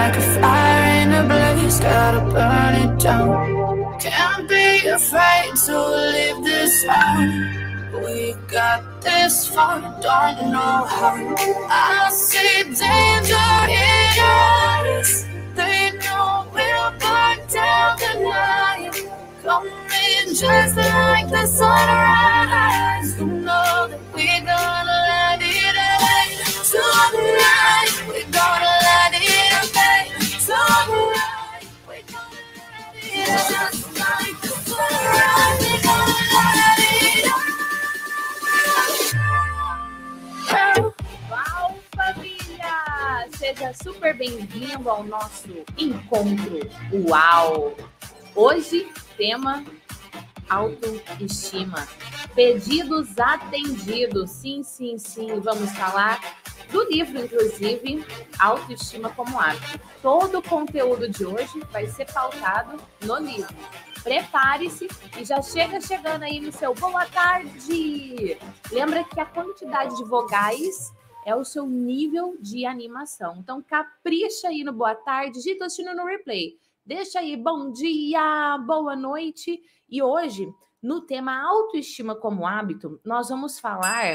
like a fire in a blaze, gotta burn it down. Can't be afraid to leave this out. We got this far, don't know how. I see danger in your eyes. They know we'll burn down the night. Coming just like the sunrise. You know that we're gonna let it up tonight. Uau, família! Seja super bem-vindo ao nosso encontro. Uau! Hoje, tema autoestima. Pedidos atendidos. Sim, sim, sim. Vamos falar do livro, inclusive, Autoestima como arte. Todo o conteúdo de hoje vai ser pautado no livro. Prepare-se e já chega chegando aí no seu boa tarde. Lembra que a quantidade de vogais é o seu nível de animação. Então capricha aí no boa tarde, digita assistindo no replay. Deixa aí bom dia, boa noite e hoje, no tema autoestima como hábito, nós vamos falar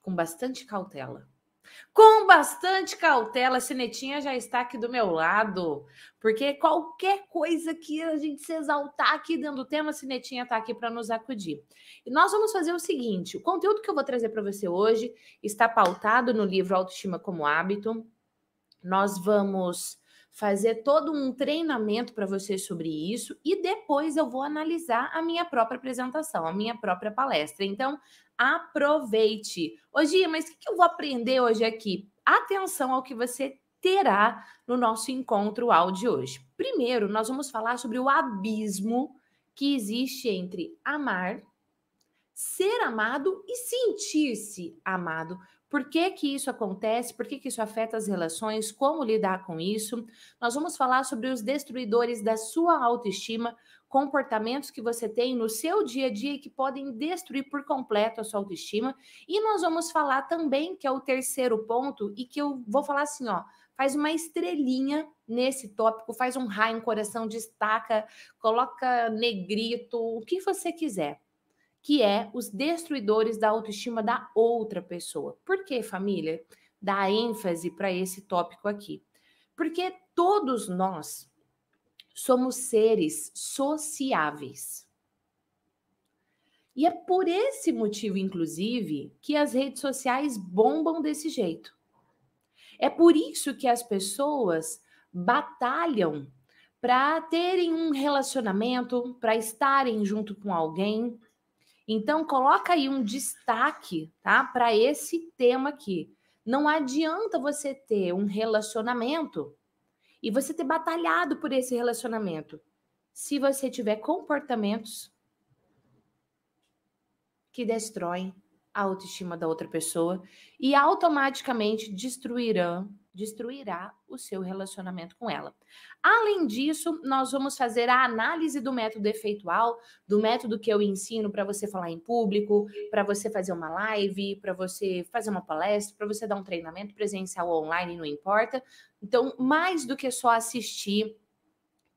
com bastante cautela. Com bastante cautela, a Cinetinha já está aqui do meu lado, porque qualquer coisa que a gente se exaltar aqui dentro do tema, a Cinetinha está aqui para nos acudir. E nós vamos fazer o seguinte: o conteúdo que eu vou trazer para você hoje está pautado no livro Autoestima como Hábito. Nós vamos fazer todo um treinamento para vocês sobre isso e depois eu vou analisar a minha própria apresentação, a minha própria palestra. Então, aproveite. Hoje, mas o que eu vou aprender hoje aqui? Atenção ao que você terá no nosso encontro áudio hoje. Primeiro, nós vamos falar sobre o abismo que existe entre amar, ser amado e sentir-se amado. Por que, que isso acontece? Por que, que isso afeta as relações? Como lidar com isso? Nós vamos falar sobre os destruidores da sua autoestima, comportamentos que você tem no seu dia a dia que podem destruir por completo a sua autoestima. E nós vamos falar também, que é o terceiro ponto, e que eu vou falar assim, ó, faz uma estrelinha nesse tópico, faz um raio, em coração, destaca, coloca negrito, o que você quiser que é os destruidores da autoestima da outra pessoa. Por que, família? Dá ênfase para esse tópico aqui. Porque todos nós somos seres sociáveis. E é por esse motivo, inclusive, que as redes sociais bombam desse jeito. É por isso que as pessoas batalham para terem um relacionamento, para estarem junto com alguém, então coloca aí um destaque, tá, para esse tema aqui. Não adianta você ter um relacionamento e você ter batalhado por esse relacionamento se você tiver comportamentos que destroem a autoestima da outra pessoa e automaticamente destruirão destruirá o seu relacionamento com ela. Além disso, nós vamos fazer a análise do método efeitual, do método que eu ensino para você falar em público, para você fazer uma live, para você fazer uma palestra, para você dar um treinamento presencial ou online, não importa. Então, mais do que só assistir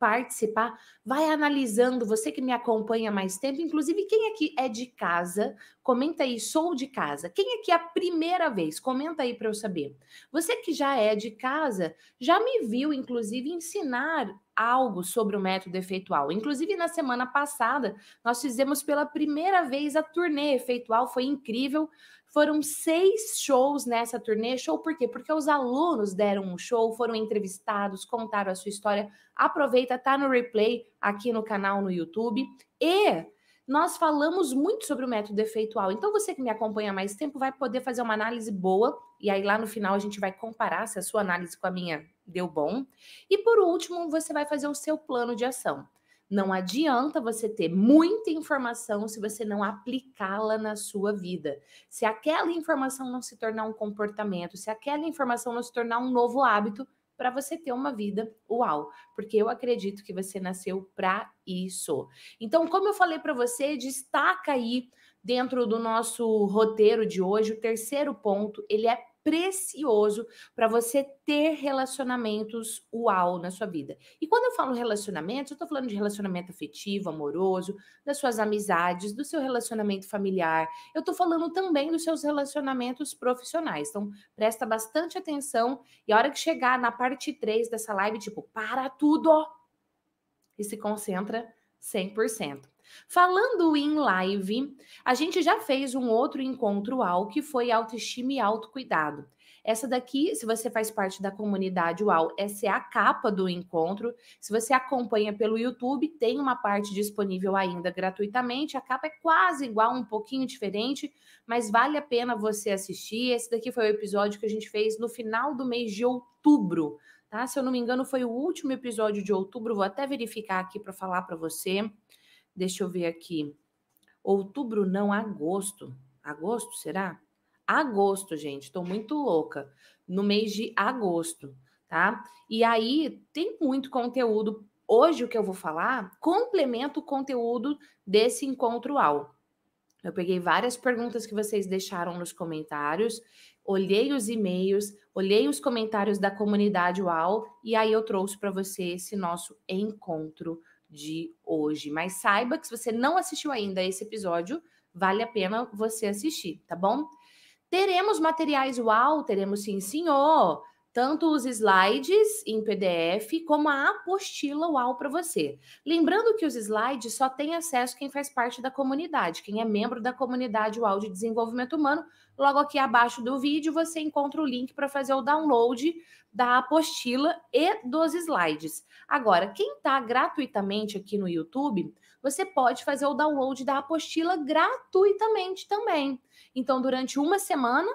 participar, vai analisando, você que me acompanha mais tempo, inclusive quem aqui é de casa, comenta aí, sou de casa. Quem aqui é a primeira vez, comenta aí para eu saber. Você que já é de casa, já me viu, inclusive, ensinar algo sobre o método efeitual. Inclusive, na semana passada, nós fizemos pela primeira vez a turnê efeitual, foi incrível. Foram seis shows nessa turnê. Show por quê? Porque os alunos deram um show, foram entrevistados, contaram a sua história. Aproveita, tá no replay aqui no canal no YouTube. E nós falamos muito sobre o método efeitual. Então, você que me acompanha há mais tempo vai poder fazer uma análise boa. E aí, lá no final, a gente vai comparar se a sua análise com a minha deu bom. E por último, você vai fazer o seu plano de ação. Não adianta você ter muita informação se você não aplicá-la na sua vida. Se aquela informação não se tornar um comportamento, se aquela informação não se tornar um novo hábito, para você ter uma vida uau, porque eu acredito que você nasceu para isso. Então, como eu falei para você, destaca aí dentro do nosso roteiro de hoje o terceiro ponto, ele é precioso para você ter relacionamentos uau na sua vida. E quando eu falo relacionamentos eu estou falando de relacionamento afetivo, amoroso, das suas amizades, do seu relacionamento familiar. Eu estou falando também dos seus relacionamentos profissionais. Então, presta bastante atenção e a hora que chegar na parte 3 dessa live, tipo, para tudo, e se concentra 100%. Falando em live, a gente já fez um outro encontro ao que foi autoestima e autocuidado. Essa daqui, se você faz parte da comunidade UAU, essa é a capa do encontro. Se você acompanha pelo YouTube, tem uma parte disponível ainda gratuitamente. A capa é quase igual, um pouquinho diferente, mas vale a pena você assistir. Esse daqui foi o episódio que a gente fez no final do mês de outubro. Tá? Se eu não me engano, foi o último episódio de outubro. Vou até verificar aqui para falar para você. Deixa eu ver aqui. Outubro não, agosto. Agosto, será? Agosto, gente. Estou muito louca. No mês de agosto, tá? E aí tem muito conteúdo. Hoje o que eu vou falar complementa o conteúdo desse encontro ao. Eu peguei várias perguntas que vocês deixaram nos comentários, olhei os e-mails, olhei os comentários da comunidade UAL e aí eu trouxe para você esse nosso encontro de hoje. Mas saiba que se você não assistiu ainda esse episódio, vale a pena você assistir, tá bom? Teremos materiais UAU, teremos sim, senhor tanto os slides em PDF como a apostila UAU para você. Lembrando que os slides só tem acesso quem faz parte da comunidade, quem é membro da comunidade UAU de Desenvolvimento Humano. Logo aqui abaixo do vídeo você encontra o link para fazer o download da apostila e dos slides. Agora, quem está gratuitamente aqui no YouTube, você pode fazer o download da apostila gratuitamente também. Então, durante uma semana,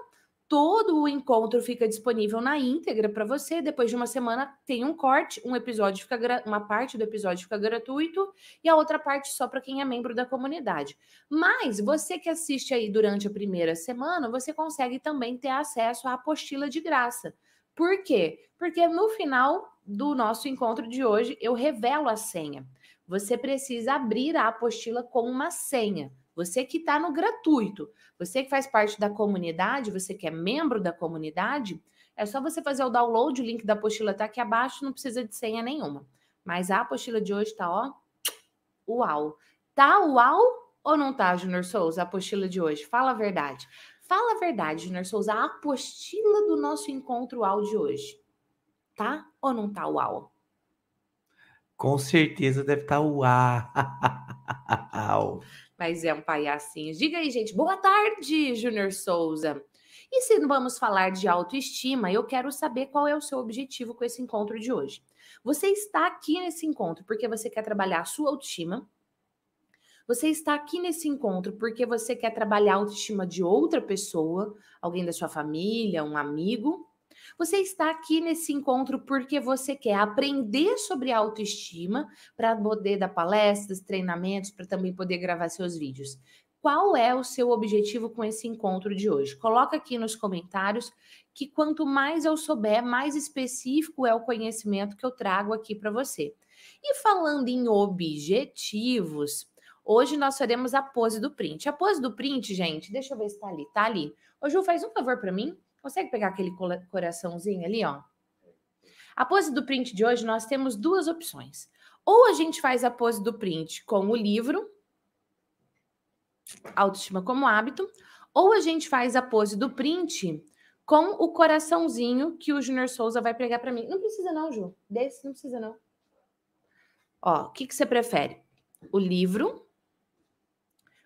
Todo o encontro fica disponível na íntegra para você. Depois de uma semana tem um corte, um episódio fica gra... uma parte do episódio fica gratuito e a outra parte só para quem é membro da comunidade. Mas você que assiste aí durante a primeira semana, você consegue também ter acesso à apostila de graça. Por quê? Porque no final do nosso encontro de hoje eu revelo a senha. Você precisa abrir a apostila com uma senha. Você que está no gratuito, você que faz parte da comunidade, você que é membro da comunidade, é só você fazer o download, o link da apostila está aqui abaixo, não precisa de senha nenhuma. Mas a apostila de hoje está, ó, uau. Tá uau ou não tá, Junior Souza, a apostila de hoje? Fala a verdade. Fala a verdade, Junior Souza, a apostila do nosso encontro uau de hoje. Tá ou não tá uau? Com certeza deve estar tá uau. Mas é um palhacinho. Diga aí, gente. Boa tarde, Júnior Souza. E se vamos falar de autoestima, eu quero saber qual é o seu objetivo com esse encontro de hoje. Você está aqui nesse encontro porque você quer trabalhar a sua autoestima. Você está aqui nesse encontro porque você quer trabalhar a autoestima de outra pessoa, alguém da sua família, um amigo. Você está aqui nesse encontro porque você quer aprender sobre autoestima para poder dar palestras, treinamentos, para também poder gravar seus vídeos. Qual é o seu objetivo com esse encontro de hoje? Coloca aqui nos comentários que quanto mais eu souber, mais específico é o conhecimento que eu trago aqui para você. E falando em objetivos, Hoje nós faremos a pose do print. A pose do print, gente, deixa eu ver se tá ali. Tá ali. Ô, Ju, faz um favor para mim. Consegue pegar aquele coraçãozinho ali, ó? A pose do print de hoje, nós temos duas opções. Ou a gente faz a pose do print com o livro, Autoestima como Hábito, ou a gente faz a pose do print com o coraçãozinho que o Junior Souza vai pregar para mim. Não precisa não, Ju. Desse não precisa não. Ó, o que, que você prefere? O livro?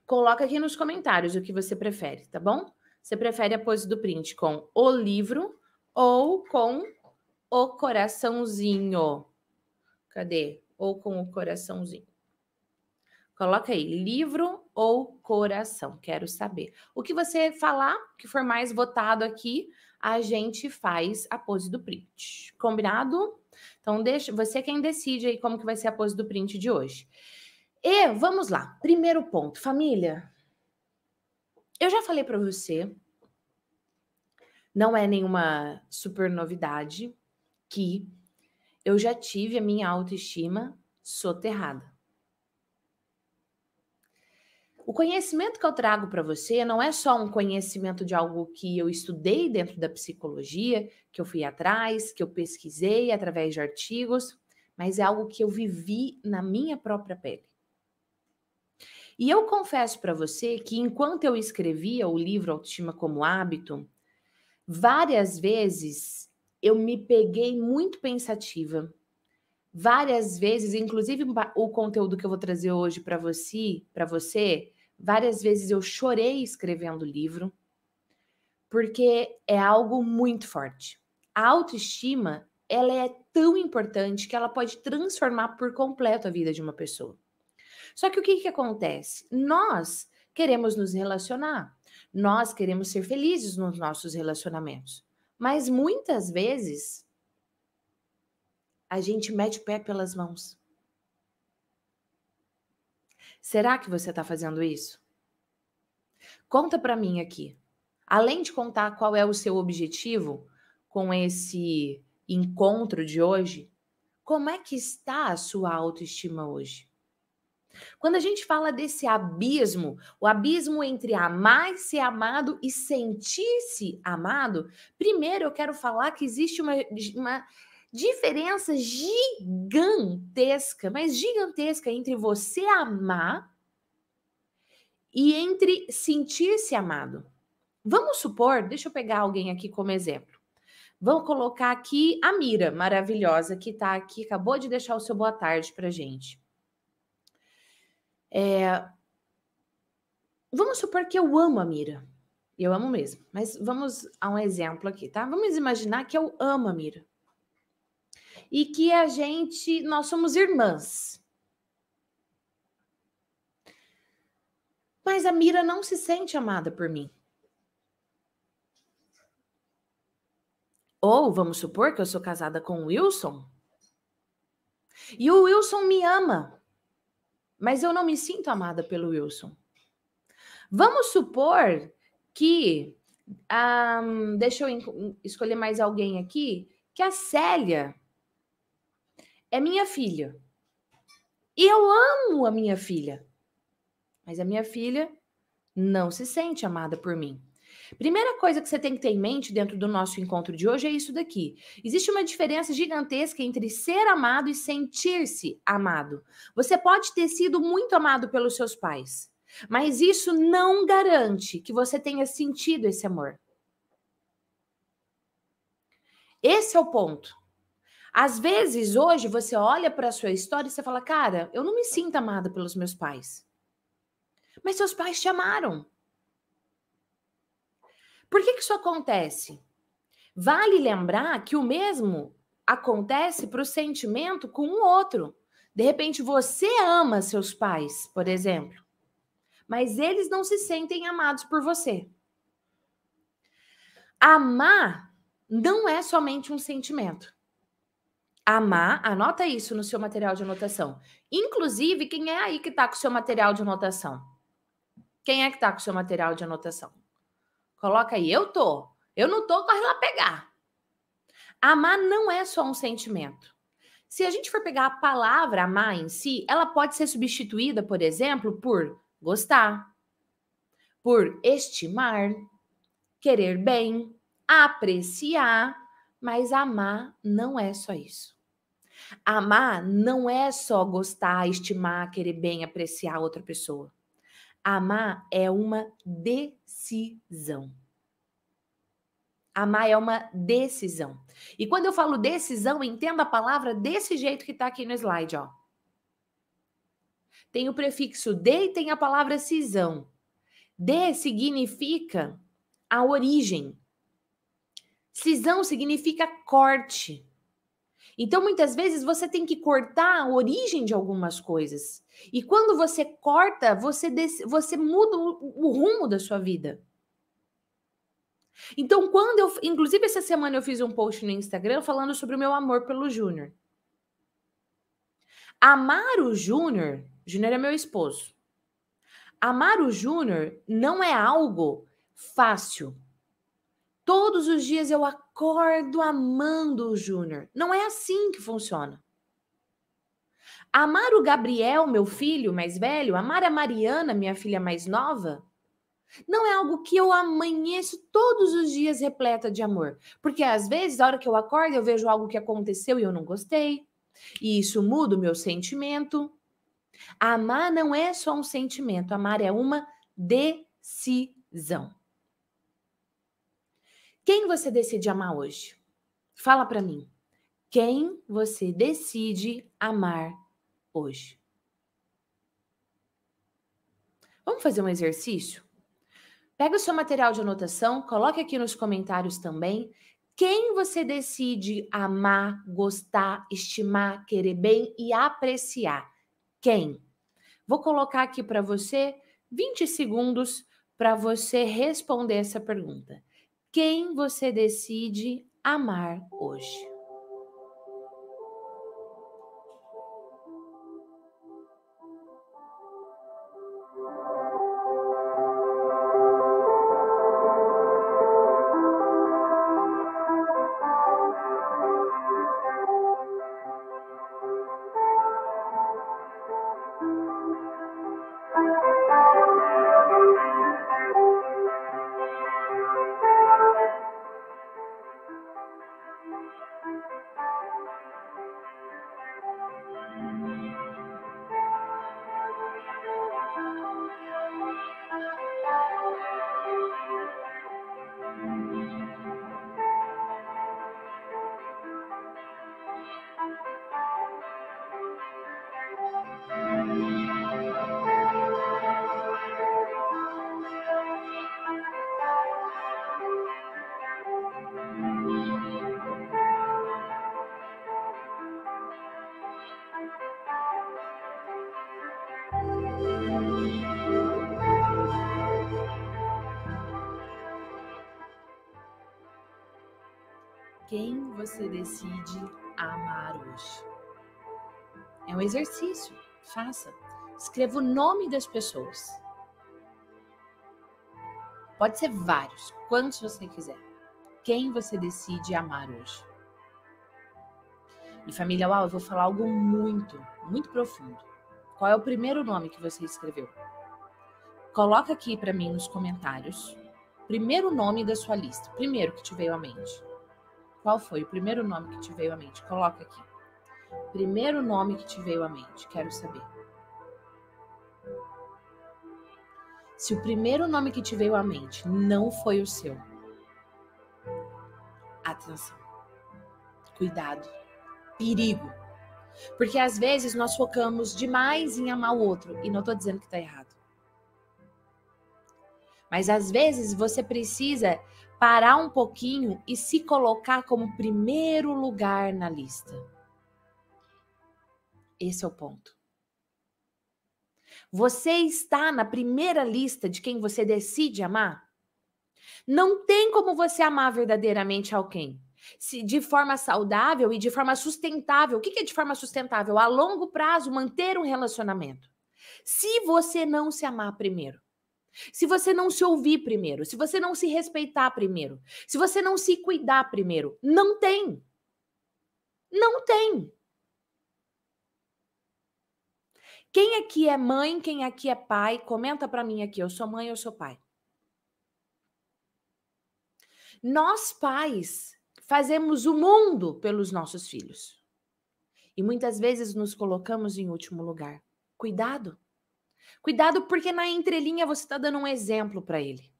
Coloca aqui nos comentários o que você prefere, tá bom? Você prefere a pose do print com o livro ou com o coraçãozinho? Cadê? Ou com o coraçãozinho. Coloca aí, livro ou coração, quero saber. O que você falar, que for mais votado aqui, a gente faz a pose do print. Combinado? Então deixa, você é quem decide aí como que vai ser a pose do print de hoje. E vamos lá. Primeiro ponto, família. Eu já falei para você, não é nenhuma super novidade, que eu já tive a minha autoestima soterrada. O conhecimento que eu trago para você não é só um conhecimento de algo que eu estudei dentro da psicologia, que eu fui atrás, que eu pesquisei através de artigos, mas é algo que eu vivi na minha própria pele. E eu confesso para você que enquanto eu escrevia o livro Autoestima como Hábito, várias vezes eu me peguei muito pensativa. Várias vezes, inclusive o conteúdo que eu vou trazer hoje para você, para você, várias vezes eu chorei escrevendo o livro, porque é algo muito forte. A autoestima, ela é tão importante que ela pode transformar por completo a vida de uma pessoa. Só que o que, que acontece? Nós queremos nos relacionar, nós queremos ser felizes nos nossos relacionamentos, mas muitas vezes a gente mete o pé pelas mãos. Será que você está fazendo isso? Conta para mim aqui. Além de contar qual é o seu objetivo com esse encontro de hoje, como é que está a sua autoestima hoje? Quando a gente fala desse abismo, o abismo entre amar, ser amado e sentir-se amado, primeiro eu quero falar que existe uma, uma diferença gigantesca, mas gigantesca, entre você amar e entre sentir-se amado. Vamos supor, deixa eu pegar alguém aqui como exemplo. Vamos colocar aqui a Mira, maravilhosa, que está aqui, acabou de deixar o seu boa tarde para gente. É... Vamos supor que eu amo a Mira. Eu amo mesmo. Mas vamos a um exemplo aqui, tá? Vamos imaginar que eu amo a Mira. E que a gente, nós somos irmãs. Mas a Mira não se sente amada por mim. Ou vamos supor que eu sou casada com o Wilson. E o Wilson me ama mas eu não me sinto amada pelo Wilson. Vamos supor que. Um, deixa eu escolher mais alguém aqui. Que a Célia é minha filha. E eu amo a minha filha. Mas a minha filha não se sente amada por mim. Primeira coisa que você tem que ter em mente dentro do nosso encontro de hoje é isso daqui. Existe uma diferença gigantesca entre ser amado e sentir-se amado. Você pode ter sido muito amado pelos seus pais, mas isso não garante que você tenha sentido esse amor. Esse é o ponto. Às vezes, hoje, você olha para a sua história e você fala: Cara, eu não me sinto amada pelos meus pais. Mas seus pais te amaram. Por que, que isso acontece? Vale lembrar que o mesmo acontece para o sentimento com o outro. De repente, você ama seus pais, por exemplo, mas eles não se sentem amados por você. Amar não é somente um sentimento. Amar, anota isso no seu material de anotação. Inclusive, quem é aí que está com o seu material de anotação? Quem é que está com o seu material de anotação? Coloca aí, eu tô. Eu não tô, corre lá pegar. Amar não é só um sentimento. Se a gente for pegar a palavra amar em si, ela pode ser substituída, por exemplo, por gostar, por estimar, querer bem, apreciar, mas amar não é só isso. Amar não é só gostar, estimar, querer bem, apreciar outra pessoa. Amar é uma decisão. Amar é uma decisão. E quando eu falo decisão, entenda a palavra desse jeito que está aqui no slide, ó. Tem o prefixo de e tem a palavra cisão. De significa a origem. Cisão significa corte. Então, muitas vezes, você tem que cortar a origem de algumas coisas. E quando você corta, você, des... você muda o, rumo da sua vida. Então, quando eu. Inclusive, essa semana eu fiz um post no Instagram falando sobre o meu amor pelo Júnior. Amar o Júnior. Júnior é meu esposo. Amar o Júnior não é algo fácil. Todos os dias eu acordo amando o Júnior. Não é assim que funciona. Amar o Gabriel, meu filho mais velho, amar a Mariana, minha filha mais nova, não é algo que eu amanheço todos os dias repleta de amor. Porque às vezes, a hora que eu acordo, eu vejo algo que aconteceu e eu não gostei. E isso muda o meu sentimento. Amar não é só um sentimento, amar é uma decisão. Quem você decide amar hoje? Fala para mim. Quem você decide amar hoje? Vamos fazer um exercício? Pega o seu material de anotação, coloque aqui nos comentários também quem você decide amar, gostar, estimar, querer bem e apreciar. Quem? Vou colocar aqui para você 20 segundos para você responder essa pergunta quem você decide amar hoje. exercício, faça. Escreva o nome das pessoas. Pode ser vários, quantos você quiser. Quem você decide amar hoje? E família, uau, eu vou falar algo muito, muito profundo. Qual é o primeiro nome que você escreveu? Coloca aqui para mim nos comentários. Primeiro nome da sua lista, primeiro que te veio à mente. Qual foi o primeiro nome que te veio à mente? Coloca aqui. Primeiro nome que te veio à mente, quero saber. Se o primeiro nome que te veio à mente não foi o seu, atenção, cuidado, perigo. Porque às vezes nós focamos demais em amar o outro, e não estou dizendo que está errado. Mas às vezes você precisa parar um pouquinho e se colocar como primeiro lugar na lista. Esse é o ponto. Você está na primeira lista de quem você decide amar? Não tem como você amar verdadeiramente alguém. Se de forma saudável e de forma sustentável. O que é de forma sustentável? A longo prazo, manter um relacionamento. Se você não se amar primeiro, se você não se ouvir primeiro, se você não se respeitar primeiro, se você não se cuidar primeiro, não tem. Não tem. Quem aqui é mãe, quem aqui é pai? Comenta para mim aqui, eu sou mãe, eu sou pai. Nós pais fazemos o mundo pelos nossos filhos. E muitas vezes nos colocamos em último lugar. Cuidado. Cuidado porque na entrelinha você está dando um exemplo para ele.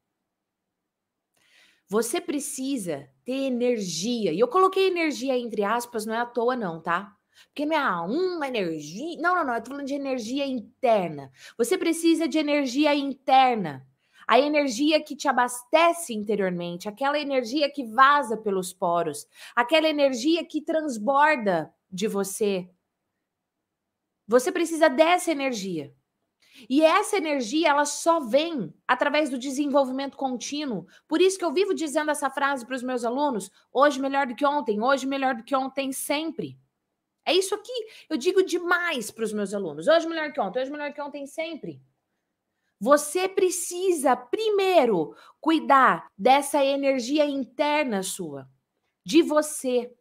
Você precisa ter energia. E eu coloquei energia entre aspas, não é à toa, não, tá? Porque não é uma energia. Não, não, não. Eu tô falando de energia interna. Você precisa de energia interna. A energia que te abastece interiormente, aquela energia que vaza pelos poros, aquela energia que transborda de você. Você precisa dessa energia. E essa energia, ela só vem através do desenvolvimento contínuo. Por isso que eu vivo dizendo essa frase para os meus alunos: hoje melhor do que ontem, hoje melhor do que ontem, sempre. É isso aqui. Eu digo demais para os meus alunos. Hoje melhor que ontem, hoje melhor que ontem sempre. Você precisa primeiro cuidar dessa energia interna sua, de você.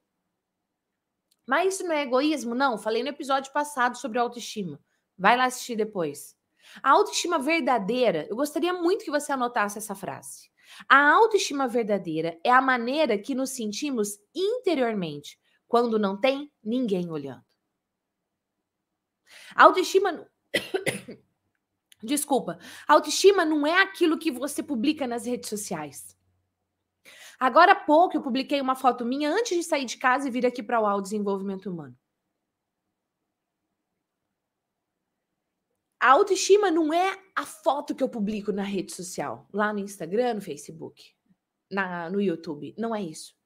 Mas isso não é egoísmo? Não, falei no episódio passado sobre autoestima. Vai lá assistir depois. A autoestima verdadeira, eu gostaria muito que você anotasse essa frase. A autoestima verdadeira é a maneira que nos sentimos interiormente, quando não tem ninguém olhando. Autoestima. Desculpa. Autoestima não é aquilo que você publica nas redes sociais. Agora há pouco eu publiquei uma foto minha antes de sair de casa e vir aqui para o UAU Desenvolvimento Humano. A autoestima não é a foto que eu publico na rede social, lá no Instagram, no Facebook, na, no YouTube. Não é isso.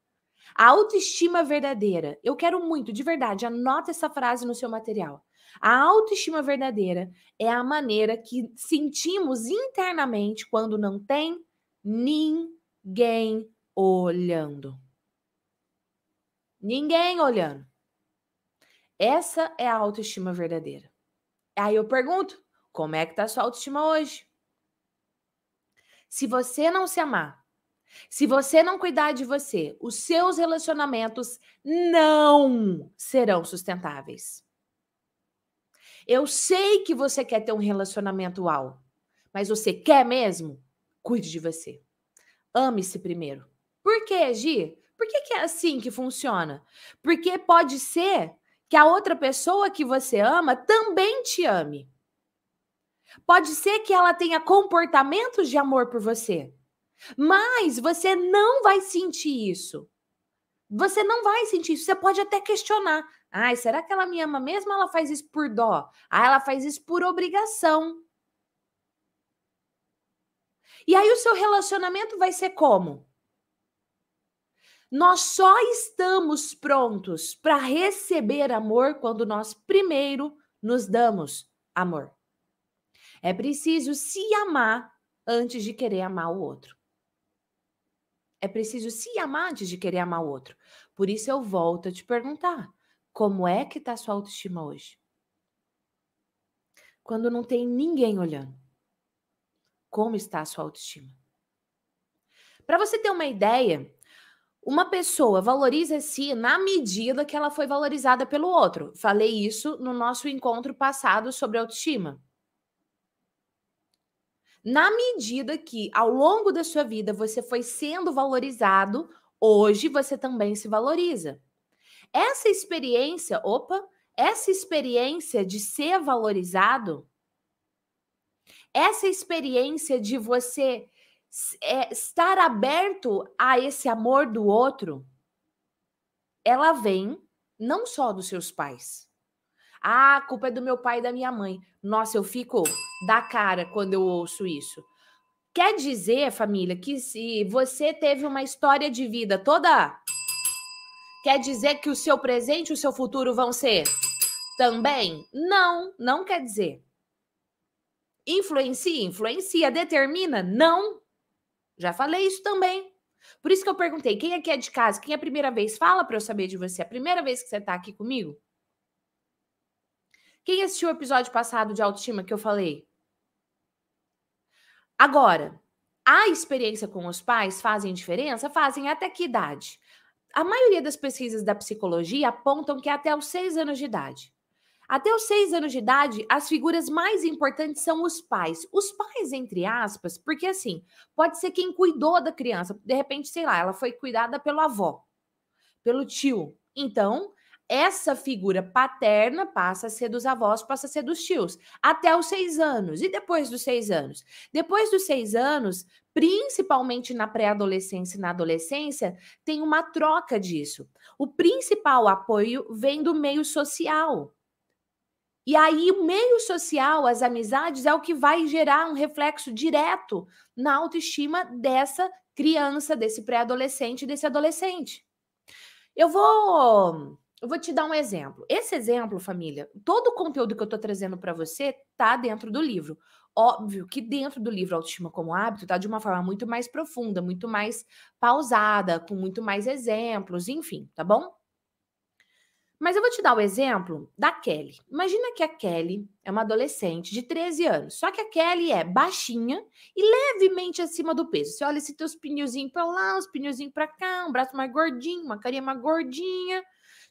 A autoestima verdadeira. Eu quero muito, de verdade, anota essa frase no seu material. A autoestima verdadeira é a maneira que sentimos internamente quando não tem ninguém olhando. Ninguém olhando. Essa é a autoestima verdadeira. Aí eu pergunto: como é que tá a sua autoestima hoje? Se você não se amar, se você não cuidar de você, os seus relacionamentos não serão sustentáveis. Eu sei que você quer ter um relacionamento uau, mas você quer mesmo? Cuide de você. Ame-se primeiro. Por que, Gi? Por que, que é assim que funciona? Porque pode ser que a outra pessoa que você ama também te ame. Pode ser que ela tenha comportamentos de amor por você mas você não vai sentir isso. Você não vai sentir isso. Você pode até questionar. Ai, será que ela me ama mesmo? Ela faz isso por dó. Ah, ela faz isso por obrigação. E aí o seu relacionamento vai ser como? Nós só estamos prontos para receber amor quando nós primeiro nos damos amor. É preciso se amar antes de querer amar o outro. É preciso se amar antes de querer amar o outro. Por isso eu volto a te perguntar: como é que está sua autoestima hoje? Quando não tem ninguém olhando, como está a sua autoestima? Para você ter uma ideia, uma pessoa valoriza-se na medida que ela foi valorizada pelo outro. Falei isso no nosso encontro passado sobre autoestima na medida que ao longo da sua vida você foi sendo valorizado, hoje você também se valoriza. Essa experiência, opa, essa experiência de ser valorizado, essa experiência de você é, estar aberto a esse amor do outro, ela vem não só dos seus pais. Ah, a culpa é do meu pai e da minha mãe. Nossa, eu fico da cara quando eu ouço isso. Quer dizer, família, que se você teve uma história de vida toda, quer dizer que o seu presente e o seu futuro vão ser também? Não, não quer dizer. Influencia, influencia, determina? Não. Já falei isso também. Por isso que eu perguntei: quem aqui é de casa? Quem é a primeira vez? Fala para eu saber de você. É a primeira vez que você está aqui comigo? Quem assistiu o episódio passado de autoestima que eu falei? Agora, a experiência com os pais fazem diferença? Fazem até que idade? A maioria das pesquisas da psicologia apontam que até os seis anos de idade. Até os seis anos de idade, as figuras mais importantes são os pais. Os pais, entre aspas, porque assim, pode ser quem cuidou da criança. De repente, sei lá, ela foi cuidada pelo avó, pelo tio. Então, essa figura paterna passa a ser dos avós, passa a ser dos tios, até os seis anos. E depois dos seis anos? Depois dos seis anos, principalmente na pré-adolescência e na adolescência, tem uma troca disso. O principal apoio vem do meio social. E aí, o meio social, as amizades, é o que vai gerar um reflexo direto na autoestima dessa criança, desse pré-adolescente, desse adolescente. Eu vou eu vou te dar um exemplo. Esse exemplo, família, todo o conteúdo que eu estou trazendo para você tá dentro do livro. Óbvio que dentro do livro Autoestima como Hábito tá de uma forma muito mais profunda, muito mais pausada, com muito mais exemplos, enfim, tá bom? Mas eu vou te dar o exemplo da Kelly. Imagina que a Kelly é uma adolescente de 13 anos. Só que a Kelly é baixinha e levemente acima do peso. Você olha se tem os pneuzinhos para lá, os pneuzinhos para cá, um braço mais gordinho, uma carinha mais gordinha.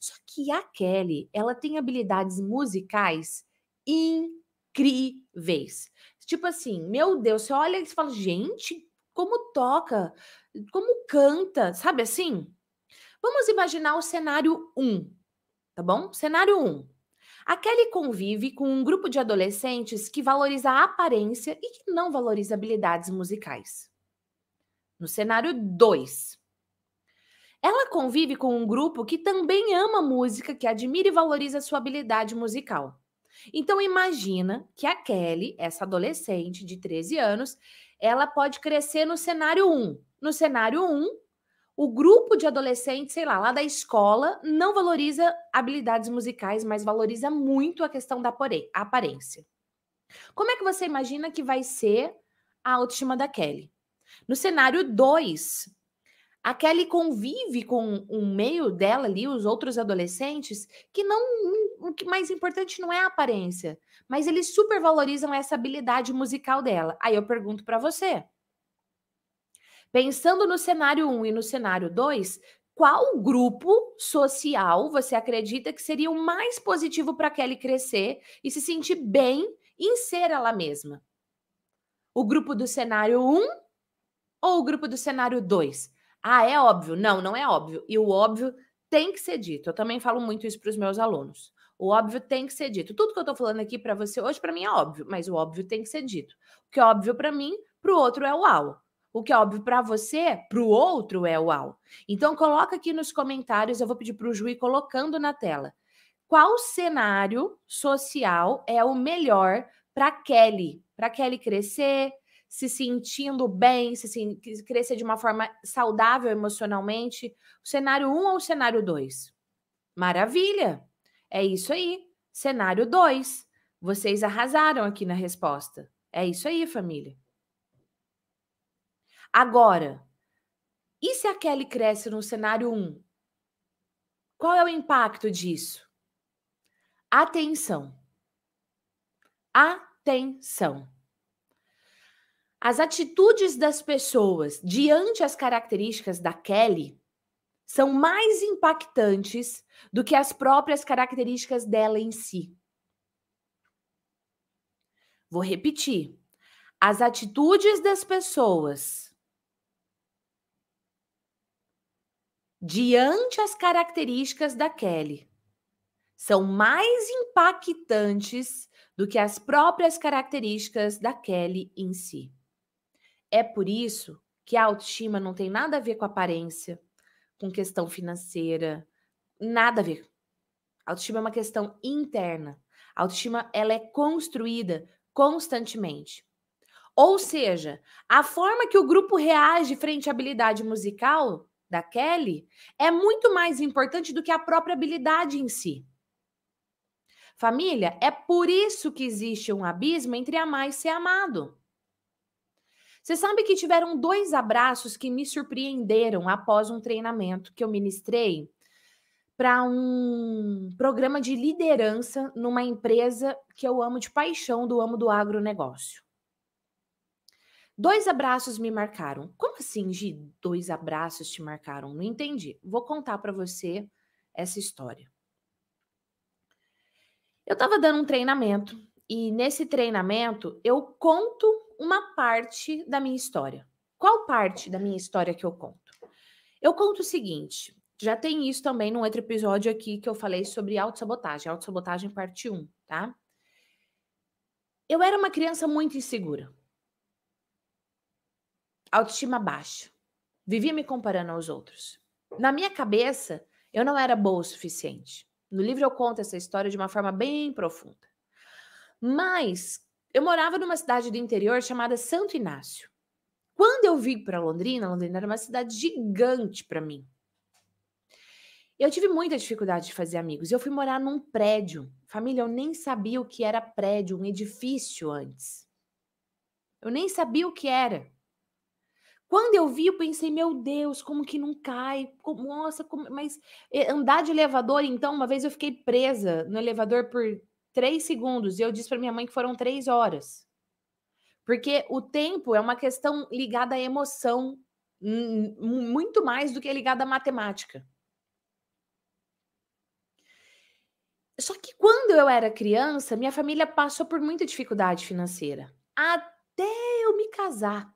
Só que a Kelly, ela tem habilidades musicais incríveis. Tipo assim, meu Deus, você olha e fala, gente, como toca, como canta, sabe assim? Vamos imaginar o cenário 1, tá bom? Cenário 1. A Kelly convive com um grupo de adolescentes que valoriza a aparência e que não valoriza habilidades musicais. No cenário 2, ela convive com um grupo que também ama música, que admira e valoriza sua habilidade musical. Então imagina que a Kelly, essa adolescente de 13 anos, ela pode crescer no cenário 1. No cenário 1, o grupo de adolescentes, sei lá, lá da escola, não valoriza habilidades musicais, mas valoriza muito a questão da aparência. Como é que você imagina que vai ser a autoestima da Kelly? No cenário 2, a Kelly convive com o meio dela ali, os outros adolescentes, que não. O que mais importante não é a aparência, mas eles supervalorizam essa habilidade musical dela. Aí eu pergunto para você. Pensando no cenário 1 um e no cenário 2, qual grupo social você acredita que seria o mais positivo para Kelly crescer e se sentir bem em ser ela mesma? O grupo do cenário 1 um, ou o grupo do cenário 2? Ah, é óbvio. Não, não é óbvio. E o óbvio tem que ser dito. Eu também falo muito isso para os meus alunos. O óbvio tem que ser dito. Tudo que eu estou falando aqui para você hoje, para mim é óbvio, mas o óbvio tem que ser dito. O que é óbvio para mim, para o outro é uau. O que é óbvio para você, para o outro é uau. Então coloca aqui nos comentários, eu vou pedir para o Juiz colocando na tela. Qual cenário social é o melhor para Kelly? Para Kelly crescer, se sentindo bem, se, assim crescer de uma forma saudável emocionalmente. O cenário 1 um ou o cenário 2? Maravilha! É isso aí. Cenário 2. Vocês arrasaram aqui na resposta. É isso aí, família. Agora, e se a Kelly cresce no cenário 1? Um? Qual é o impacto disso? Atenção. Atenção. As atitudes das pessoas diante as características da Kelly são mais impactantes do que as próprias características dela em si. Vou repetir. As atitudes das pessoas diante as características da Kelly são mais impactantes do que as próprias características da Kelly em si. É por isso que a autoestima não tem nada a ver com aparência, com questão financeira, nada a ver. A autoestima é uma questão interna. A autoestima ela é construída constantemente. Ou seja, a forma que o grupo reage frente à habilidade musical da Kelly é muito mais importante do que a própria habilidade em si. Família, é por isso que existe um abismo entre amar e ser amado. Você sabe que tiveram dois abraços que me surpreenderam após um treinamento que eu ministrei para um programa de liderança numa empresa que eu amo de paixão, do amo do agronegócio. Dois abraços me marcaram. Como assim, de Dois abraços te marcaram? Não entendi. Vou contar para você essa história. Eu estava dando um treinamento e nesse treinamento eu conto uma parte da minha história. Qual parte da minha história que eu conto? Eu conto o seguinte: já tem isso também num outro episódio aqui que eu falei sobre autossabotagem, autossabotagem parte 1, tá? Eu era uma criança muito insegura. Autoestima baixa. Vivia me comparando aos outros. Na minha cabeça, eu não era boa o suficiente. No livro eu conto essa história de uma forma bem profunda. Mas eu morava numa cidade do interior chamada Santo Inácio. Quando eu vim para Londrina, Londrina era uma cidade gigante para mim. Eu tive muita dificuldade de fazer amigos. Eu fui morar num prédio. Família, eu nem sabia o que era prédio, um edifício antes. Eu nem sabia o que era. Quando eu vi, eu pensei, meu Deus, como que não cai? Como, nossa, como... mas eh, andar de elevador, então, uma vez eu fiquei presa no elevador por três segundos. E eu disse para minha mãe que foram três horas. Porque o tempo é uma questão ligada à emoção, muito mais do que ligada à matemática. Só que quando eu era criança, minha família passou por muita dificuldade financeira. Até eu me casar.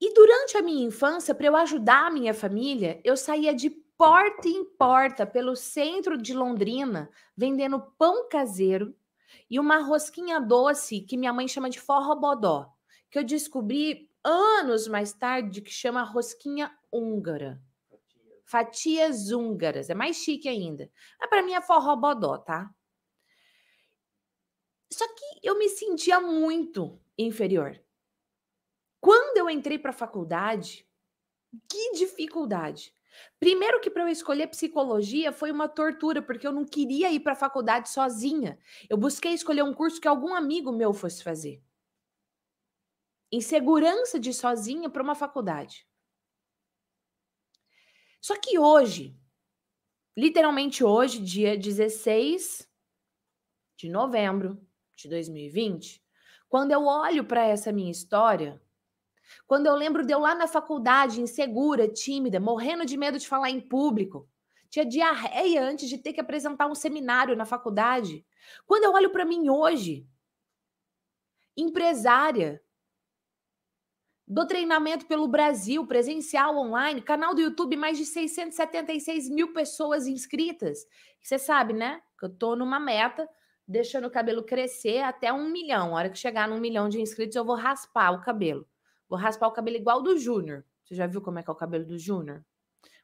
E durante a minha infância, para eu ajudar a minha família, eu saía de porta em porta pelo centro de Londrina, vendendo pão caseiro e uma rosquinha doce que minha mãe chama de forrobodó, que eu descobri anos mais tarde que chama rosquinha húngara. Fatias, húngaras, é mais chique ainda. Mas para mim é forrobodó, tá? Só que eu me sentia muito inferior. Quando eu entrei para a faculdade, que dificuldade! Primeiro que para eu escolher psicologia foi uma tortura, porque eu não queria ir para a faculdade sozinha. Eu busquei escolher um curso que algum amigo meu fosse fazer. Insegurança de ir sozinha para uma faculdade. Só que hoje, literalmente hoje, dia 16 de novembro de 2020, quando eu olho para essa minha história, quando eu lembro de eu lá na faculdade, insegura, tímida, morrendo de medo de falar em público. Tinha diarreia antes de ter que apresentar um seminário na faculdade. Quando eu olho para mim hoje, empresária, do treinamento pelo Brasil, presencial, online, canal do YouTube, mais de 676 mil pessoas inscritas. Você sabe, né? Que eu tô numa meta, deixando o cabelo crescer até um milhão. A hora que chegar num milhão de inscritos, eu vou raspar o cabelo. Vou raspar o cabelo igual do Júnior. Você já viu como é que é o cabelo do Júnior?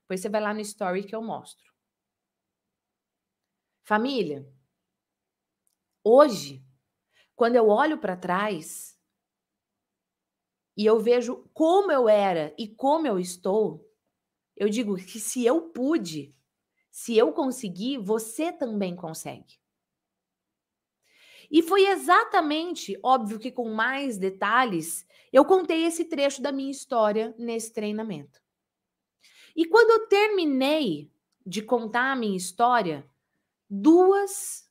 Pois você vai lá no story que eu mostro. Família, hoje, quando eu olho para trás e eu vejo como eu era e como eu estou, eu digo que se eu pude, se eu consegui, você também consegue. E foi exatamente, óbvio que com mais detalhes, eu contei esse trecho da minha história nesse treinamento. E quando eu terminei de contar a minha história, duas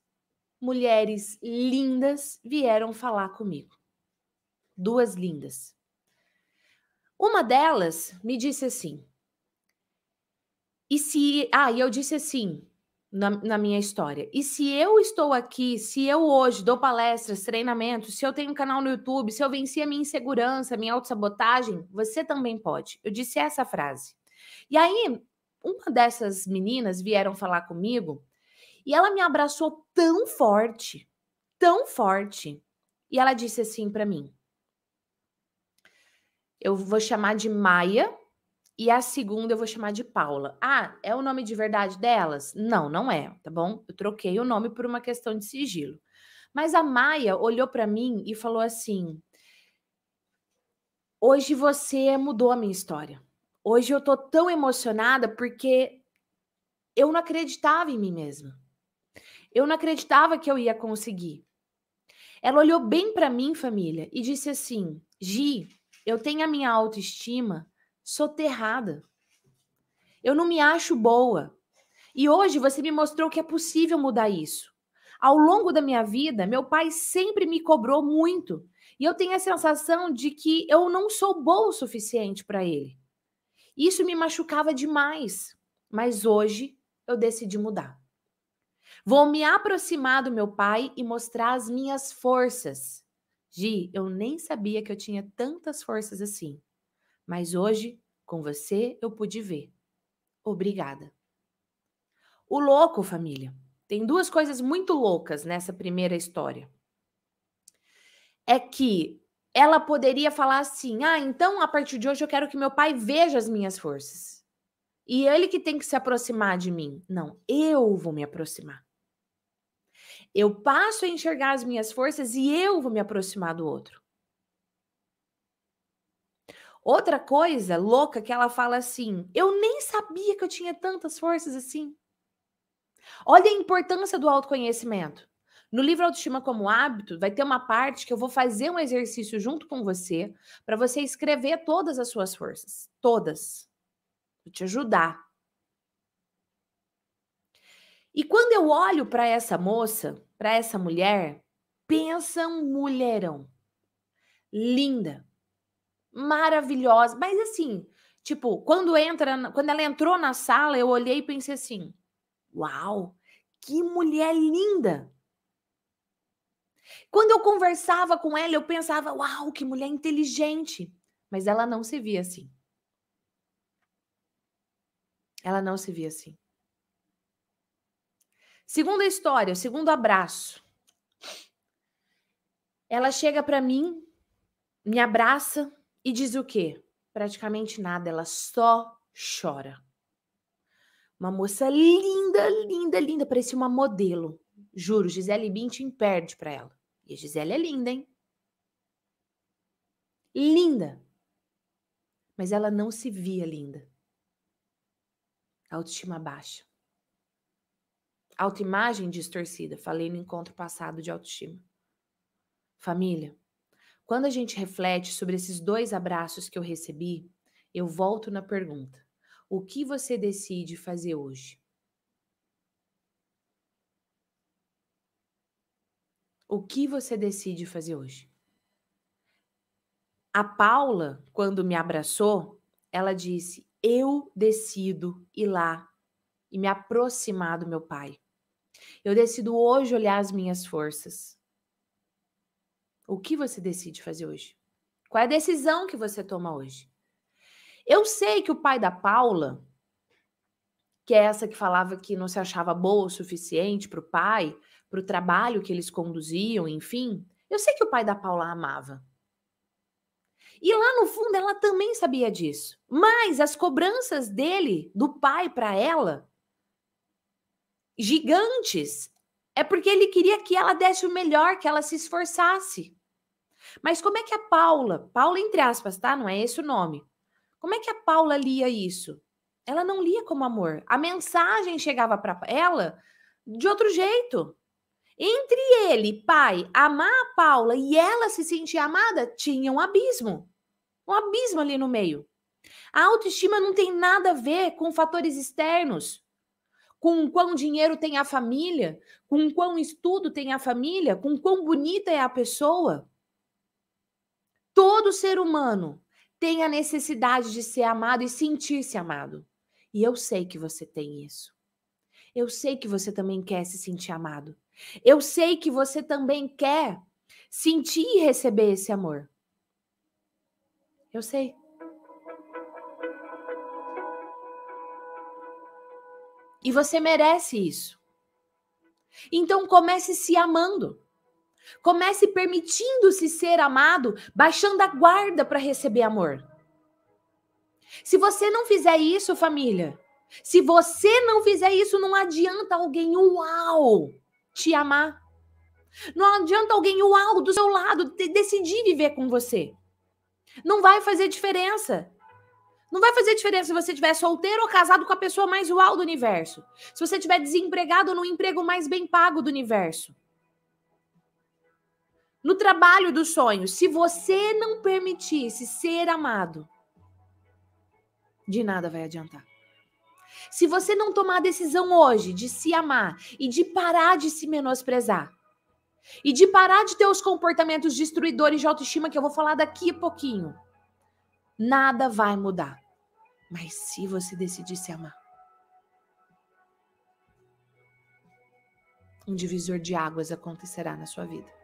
mulheres lindas vieram falar comigo. Duas lindas. Uma delas me disse assim. E se. Ah, e eu disse assim: na, na, minha história. E se eu estou aqui, se eu hoje dou palestras, treinamentos, se eu tenho um canal no YouTube, se eu venci a minha insegurança, a minha autossabotagem, você também pode. Eu disse essa frase. E aí, uma dessas meninas vieram falar comigo e ela me abraçou tão forte, tão forte. E ela disse assim para mim: Eu vou chamar de Maia, e a segunda eu vou chamar de Paula. Ah, é o nome de verdade delas? Não, não é, tá bom? Eu troquei o nome por uma questão de sigilo. Mas a Maia olhou para mim e falou assim: Hoje você mudou a minha história. Hoje eu tô tão emocionada porque eu não acreditava em mim mesma. Eu não acreditava que eu ia conseguir. Ela olhou bem para mim, família, e disse assim: Gi, eu tenho a minha autoestima soterrada. Eu não me acho boa. E hoje você me mostrou que é possível mudar isso. Ao longo da minha vida, meu pai sempre me cobrou muito. E eu tenho a sensação de que eu não sou boa o suficiente para ele. Isso me machucava demais. Mas hoje eu decidi mudar. Vou me aproximar do meu pai e mostrar as minhas forças. Gi, eu nem sabia que eu tinha tantas forças assim mas hoje, com você, eu pude ver. Obrigada. O louco, família. Tem duas coisas muito loucas nessa primeira história. É que ela poderia falar assim: ah, então a partir de hoje eu quero que meu pai veja as minhas forças. E é ele que tem que se aproximar de mim. Não, eu vou me aproximar. Eu passo a enxergar as minhas forças e eu vou me aproximar do outro. Outra coisa louca que ela fala assim: eu nem sabia que eu tinha tantas forças assim. Olha a importância do autoconhecimento. No livro Autoestima como Hábito, vai ter uma parte que eu vou fazer um exercício junto com você para você escrever todas as suas forças. Todas. Vou te ajudar. E quando eu olho para essa moça, para essa mulher, pensa um mulherão. Linda, maravilhosa. Mas assim, tipo, quando entra, quando ela entrou na sala, eu olhei e pensei assim: "Uau, que mulher linda!" Quando eu conversava com ela, eu pensava: "Uau, que mulher inteligente!" Mas ela não se via assim. Ela não se via assim. Segunda história, segundo abraço. Ela chega para mim, me abraça, e diz o quê? Praticamente nada, ela só chora. Uma moça linda, linda, linda, parecia uma modelo. Juro, Gisele Bündchen perde para ela. E a Gisele é linda, hein? Linda. Mas ela não se via linda. Autoestima baixa. Autoimagem distorcida. Falei no encontro passado de autoestima. Família, quando a gente reflete sobre esses dois abraços que eu recebi, eu volto na pergunta: o que você decide fazer hoje? O que você decide fazer hoje? A Paula, quando me abraçou, ela disse: Eu decido ir lá e me aproximar do meu pai. Eu decido hoje olhar as minhas forças. O que você decide fazer hoje? Qual é a decisão que você toma hoje? Eu sei que o pai da Paula, que é essa que falava que não se achava boa o suficiente para o pai, para o trabalho que eles conduziam, enfim, eu sei que o pai da Paula amava. E lá no fundo ela também sabia disso. Mas as cobranças dele, do pai para ela, gigantes, é porque ele queria que ela desse o melhor, que ela se esforçasse. Mas como é que a Paula, Paula entre aspas, tá? Não é esse o nome. Como é que a Paula lia isso? Ela não lia como amor. A mensagem chegava para ela de outro jeito. Entre ele, pai, amar a Paula e ela se sentir amada, tinha um abismo. Um abismo ali no meio. A autoestima não tem nada a ver com fatores externos com quão dinheiro tem a família, com quão estudo tem a família, com quão bonita é a pessoa. Todo ser humano tem a necessidade de ser amado e sentir-se amado. E eu sei que você tem isso. Eu sei que você também quer se sentir amado. Eu sei que você também quer sentir e receber esse amor. Eu sei. E você merece isso. Então comece se amando. Comece permitindo-se ser amado, baixando a guarda para receber amor. Se você não fizer isso, família, se você não fizer isso, não adianta alguém, uau, te amar. Não adianta alguém, uau, do seu lado, decidir viver com você. Não vai fazer diferença. Não vai fazer diferença se você estiver solteiro ou casado com a pessoa mais uau do universo. Se você estiver desempregado no emprego mais bem pago do universo. No trabalho dos sonhos, se você não permitisse ser amado, de nada vai adiantar. Se você não tomar a decisão hoje de se amar e de parar de se menosprezar, e de parar de ter os comportamentos destruidores de autoestima que eu vou falar daqui a pouquinho, nada vai mudar. Mas se você decidir se amar, um divisor de águas acontecerá na sua vida.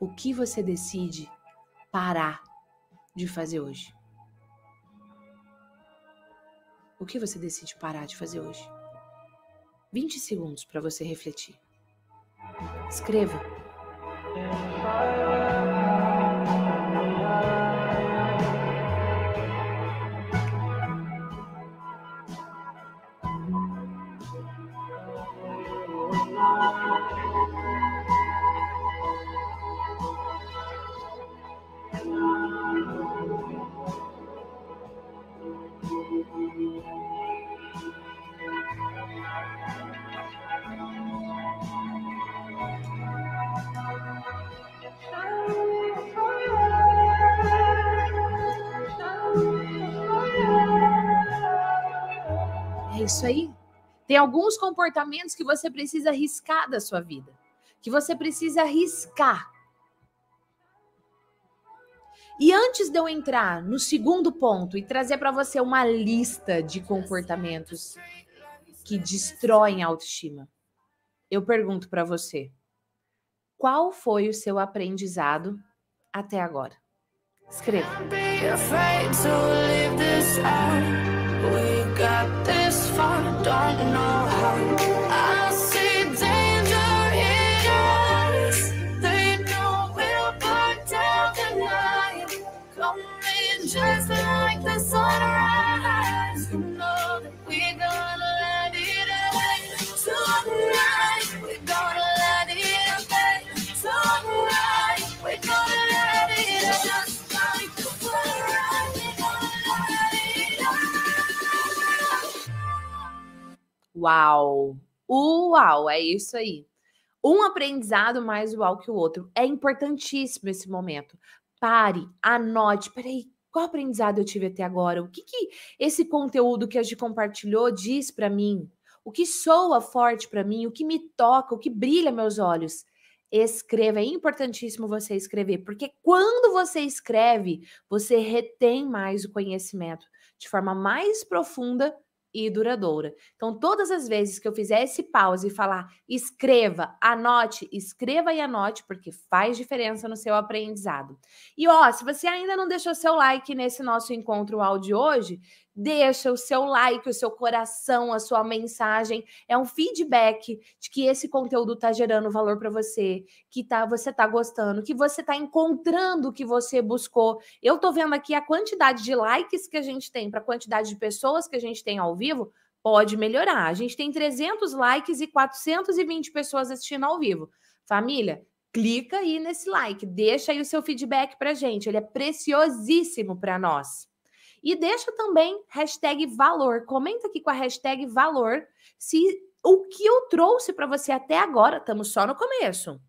o que você decide parar de fazer hoje? O que você decide parar de fazer hoje? 20 segundos para você refletir. Escreva. alguns comportamentos que você precisa riscar da sua vida, que você precisa riscar. E antes de eu entrar no segundo ponto e trazer para você uma lista de comportamentos que destroem a autoestima, eu pergunto para você: qual foi o seu aprendizado até agora? Escreva. far, don't know how. I see danger in They know we'll burn down the night. Coming just like the sunrise. Uau! Uau! É isso aí. Um aprendizado mais uau que o outro. É importantíssimo esse momento. Pare, anote. Peraí, qual aprendizado eu tive até agora? O que, que esse conteúdo que a gente compartilhou diz para mim? O que soa forte para mim? O que me toca? O que brilha meus olhos? Escreva, é importantíssimo você escrever, porque quando você escreve, você retém mais o conhecimento de forma mais profunda e duradoura. Então, todas as vezes que eu fizer esse pause e falar, escreva, anote, escreva e anote, porque faz diferença no seu aprendizado. E ó, se você ainda não deixou seu like nesse nosso encontro áudio hoje, deixa o seu like, o seu coração, a sua mensagem. É um feedback de que esse conteúdo está gerando valor para você, que tá, você está gostando, que você está encontrando o que você buscou. Eu tô vendo aqui a quantidade de likes que a gente tem para a quantidade de pessoas que a gente tem ao vivo. Pode melhorar. A gente tem 300 likes e 420 pessoas assistindo ao vivo. Família, clica aí nesse like, deixa aí o seu feedback para gente. Ele é preciosíssimo para nós. E deixa também hashtag valor. Comenta aqui com a hashtag valor se o que eu trouxe para você até agora, estamos só no começo.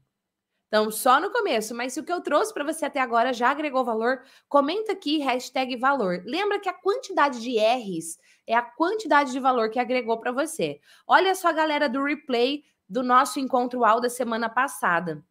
Então, só no começo, mas se o que eu trouxe para você até agora já agregou valor, comenta aqui hashtag valor. Lembra que a quantidade de R's é a quantidade de valor que agregou para você. Olha só, galera, do replay do nosso encontro ao da semana passada.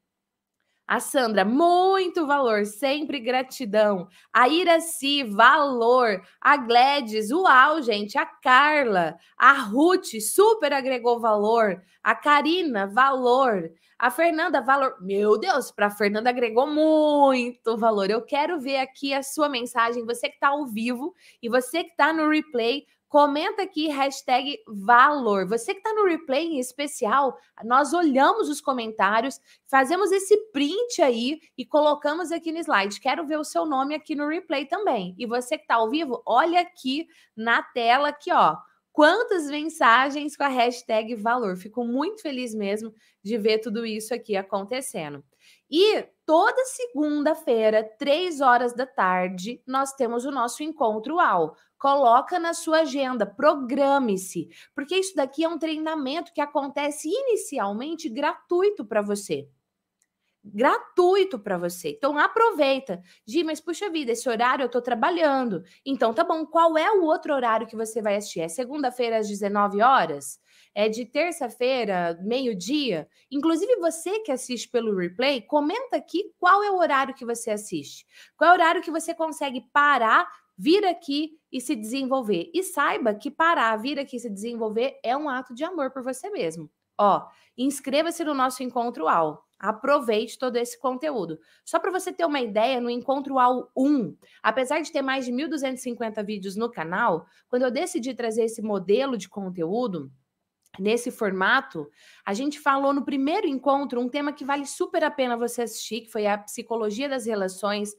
A Sandra, muito valor, sempre gratidão. A Iraci, valor. A Gladys, uau, gente. A Carla, a Ruth, super agregou valor. A Karina, valor. A Fernanda, valor. Meu Deus, para a Fernanda agregou muito valor. Eu quero ver aqui a sua mensagem, você que está ao vivo e você que está no replay. Comenta aqui, hashtag valor. Você que está no replay em especial, nós olhamos os comentários, fazemos esse print aí e colocamos aqui no slide. Quero ver o seu nome aqui no replay também. E você que está ao vivo, olha aqui na tela, aqui, ó quantas mensagens com a hashtag valor. Fico muito feliz mesmo de ver tudo isso aqui acontecendo. E toda segunda-feira, três horas da tarde, nós temos o nosso encontro ao. Coloca na sua agenda, programe-se, porque isso daqui é um treinamento que acontece inicialmente gratuito para você gratuito para você. Então aproveita. Gi, mas puxa vida, esse horário eu estou trabalhando. Então tá bom, qual é o outro horário que você vai assistir? É segunda-feira às 19 horas? é de terça-feira, meio-dia. Inclusive, você que assiste pelo replay, comenta aqui qual é o horário que você assiste. Qual é o horário que você consegue parar, vir aqui e se desenvolver. E saiba que parar, vir aqui e se desenvolver é um ato de amor por você mesmo. Ó, inscreva-se no nosso encontro ao. Aproveite todo esse conteúdo. Só para você ter uma ideia, no Encontro ao 1, apesar de ter mais de 1.250 vídeos no canal, quando eu decidi trazer esse modelo de conteúdo, nesse formato, a gente falou no primeiro encontro um tema que vale super a pena você assistir, que foi a psicologia das relações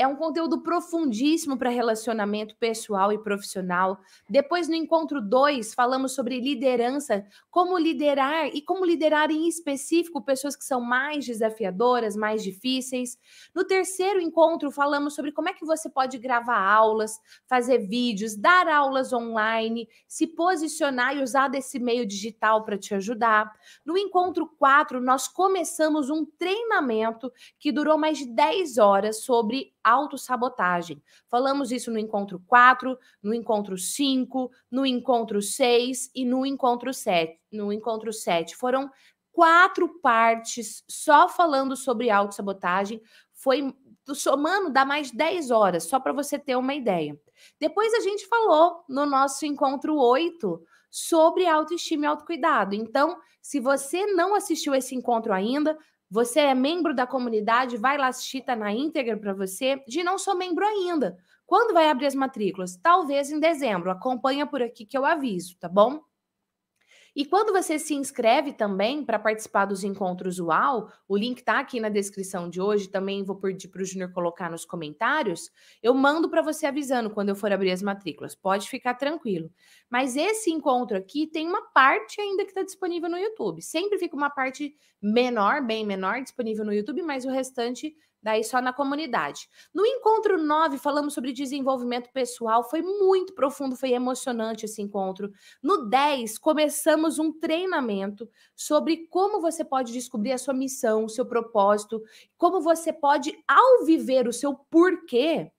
é um conteúdo profundíssimo para relacionamento pessoal e profissional. Depois, no encontro 2, falamos sobre liderança, como liderar e como liderar em específico pessoas que são mais desafiadoras, mais difíceis. No terceiro encontro, falamos sobre como é que você pode gravar aulas, fazer vídeos, dar aulas online, se posicionar e usar desse meio digital para te ajudar. No encontro 4, nós começamos um treinamento que durou mais de 10 horas sobre autossabotagem. Falamos isso no encontro 4, no encontro 5, no encontro 6 e no encontro 7. No encontro 7 foram quatro partes só falando sobre autossabotagem. Foi somando dá mais 10 horas, só para você ter uma ideia. Depois a gente falou no nosso encontro 8 sobre autoestima e autocuidado. Então, se você não assistiu esse encontro ainda, você é membro da comunidade, vai lá assistir, tá na íntegra para você. De não sou membro ainda. Quando vai abrir as matrículas? Talvez em dezembro. Acompanha por aqui que eu aviso, tá bom? E quando você se inscreve também para participar dos encontros UAU, o link está aqui na descrição de hoje, também vou pedir para o Júnior colocar nos comentários. Eu mando para você avisando quando eu for abrir as matrículas, pode ficar tranquilo. Mas esse encontro aqui tem uma parte ainda que está disponível no YouTube. Sempre fica uma parte menor, bem menor, disponível no YouTube, mas o restante daí né, só na comunidade. No encontro 9, falamos sobre desenvolvimento pessoal, foi muito profundo, foi emocionante esse encontro. No 10, começamos um treinamento sobre como você pode descobrir a sua missão, o seu propósito, como você pode, ao viver o seu porquê,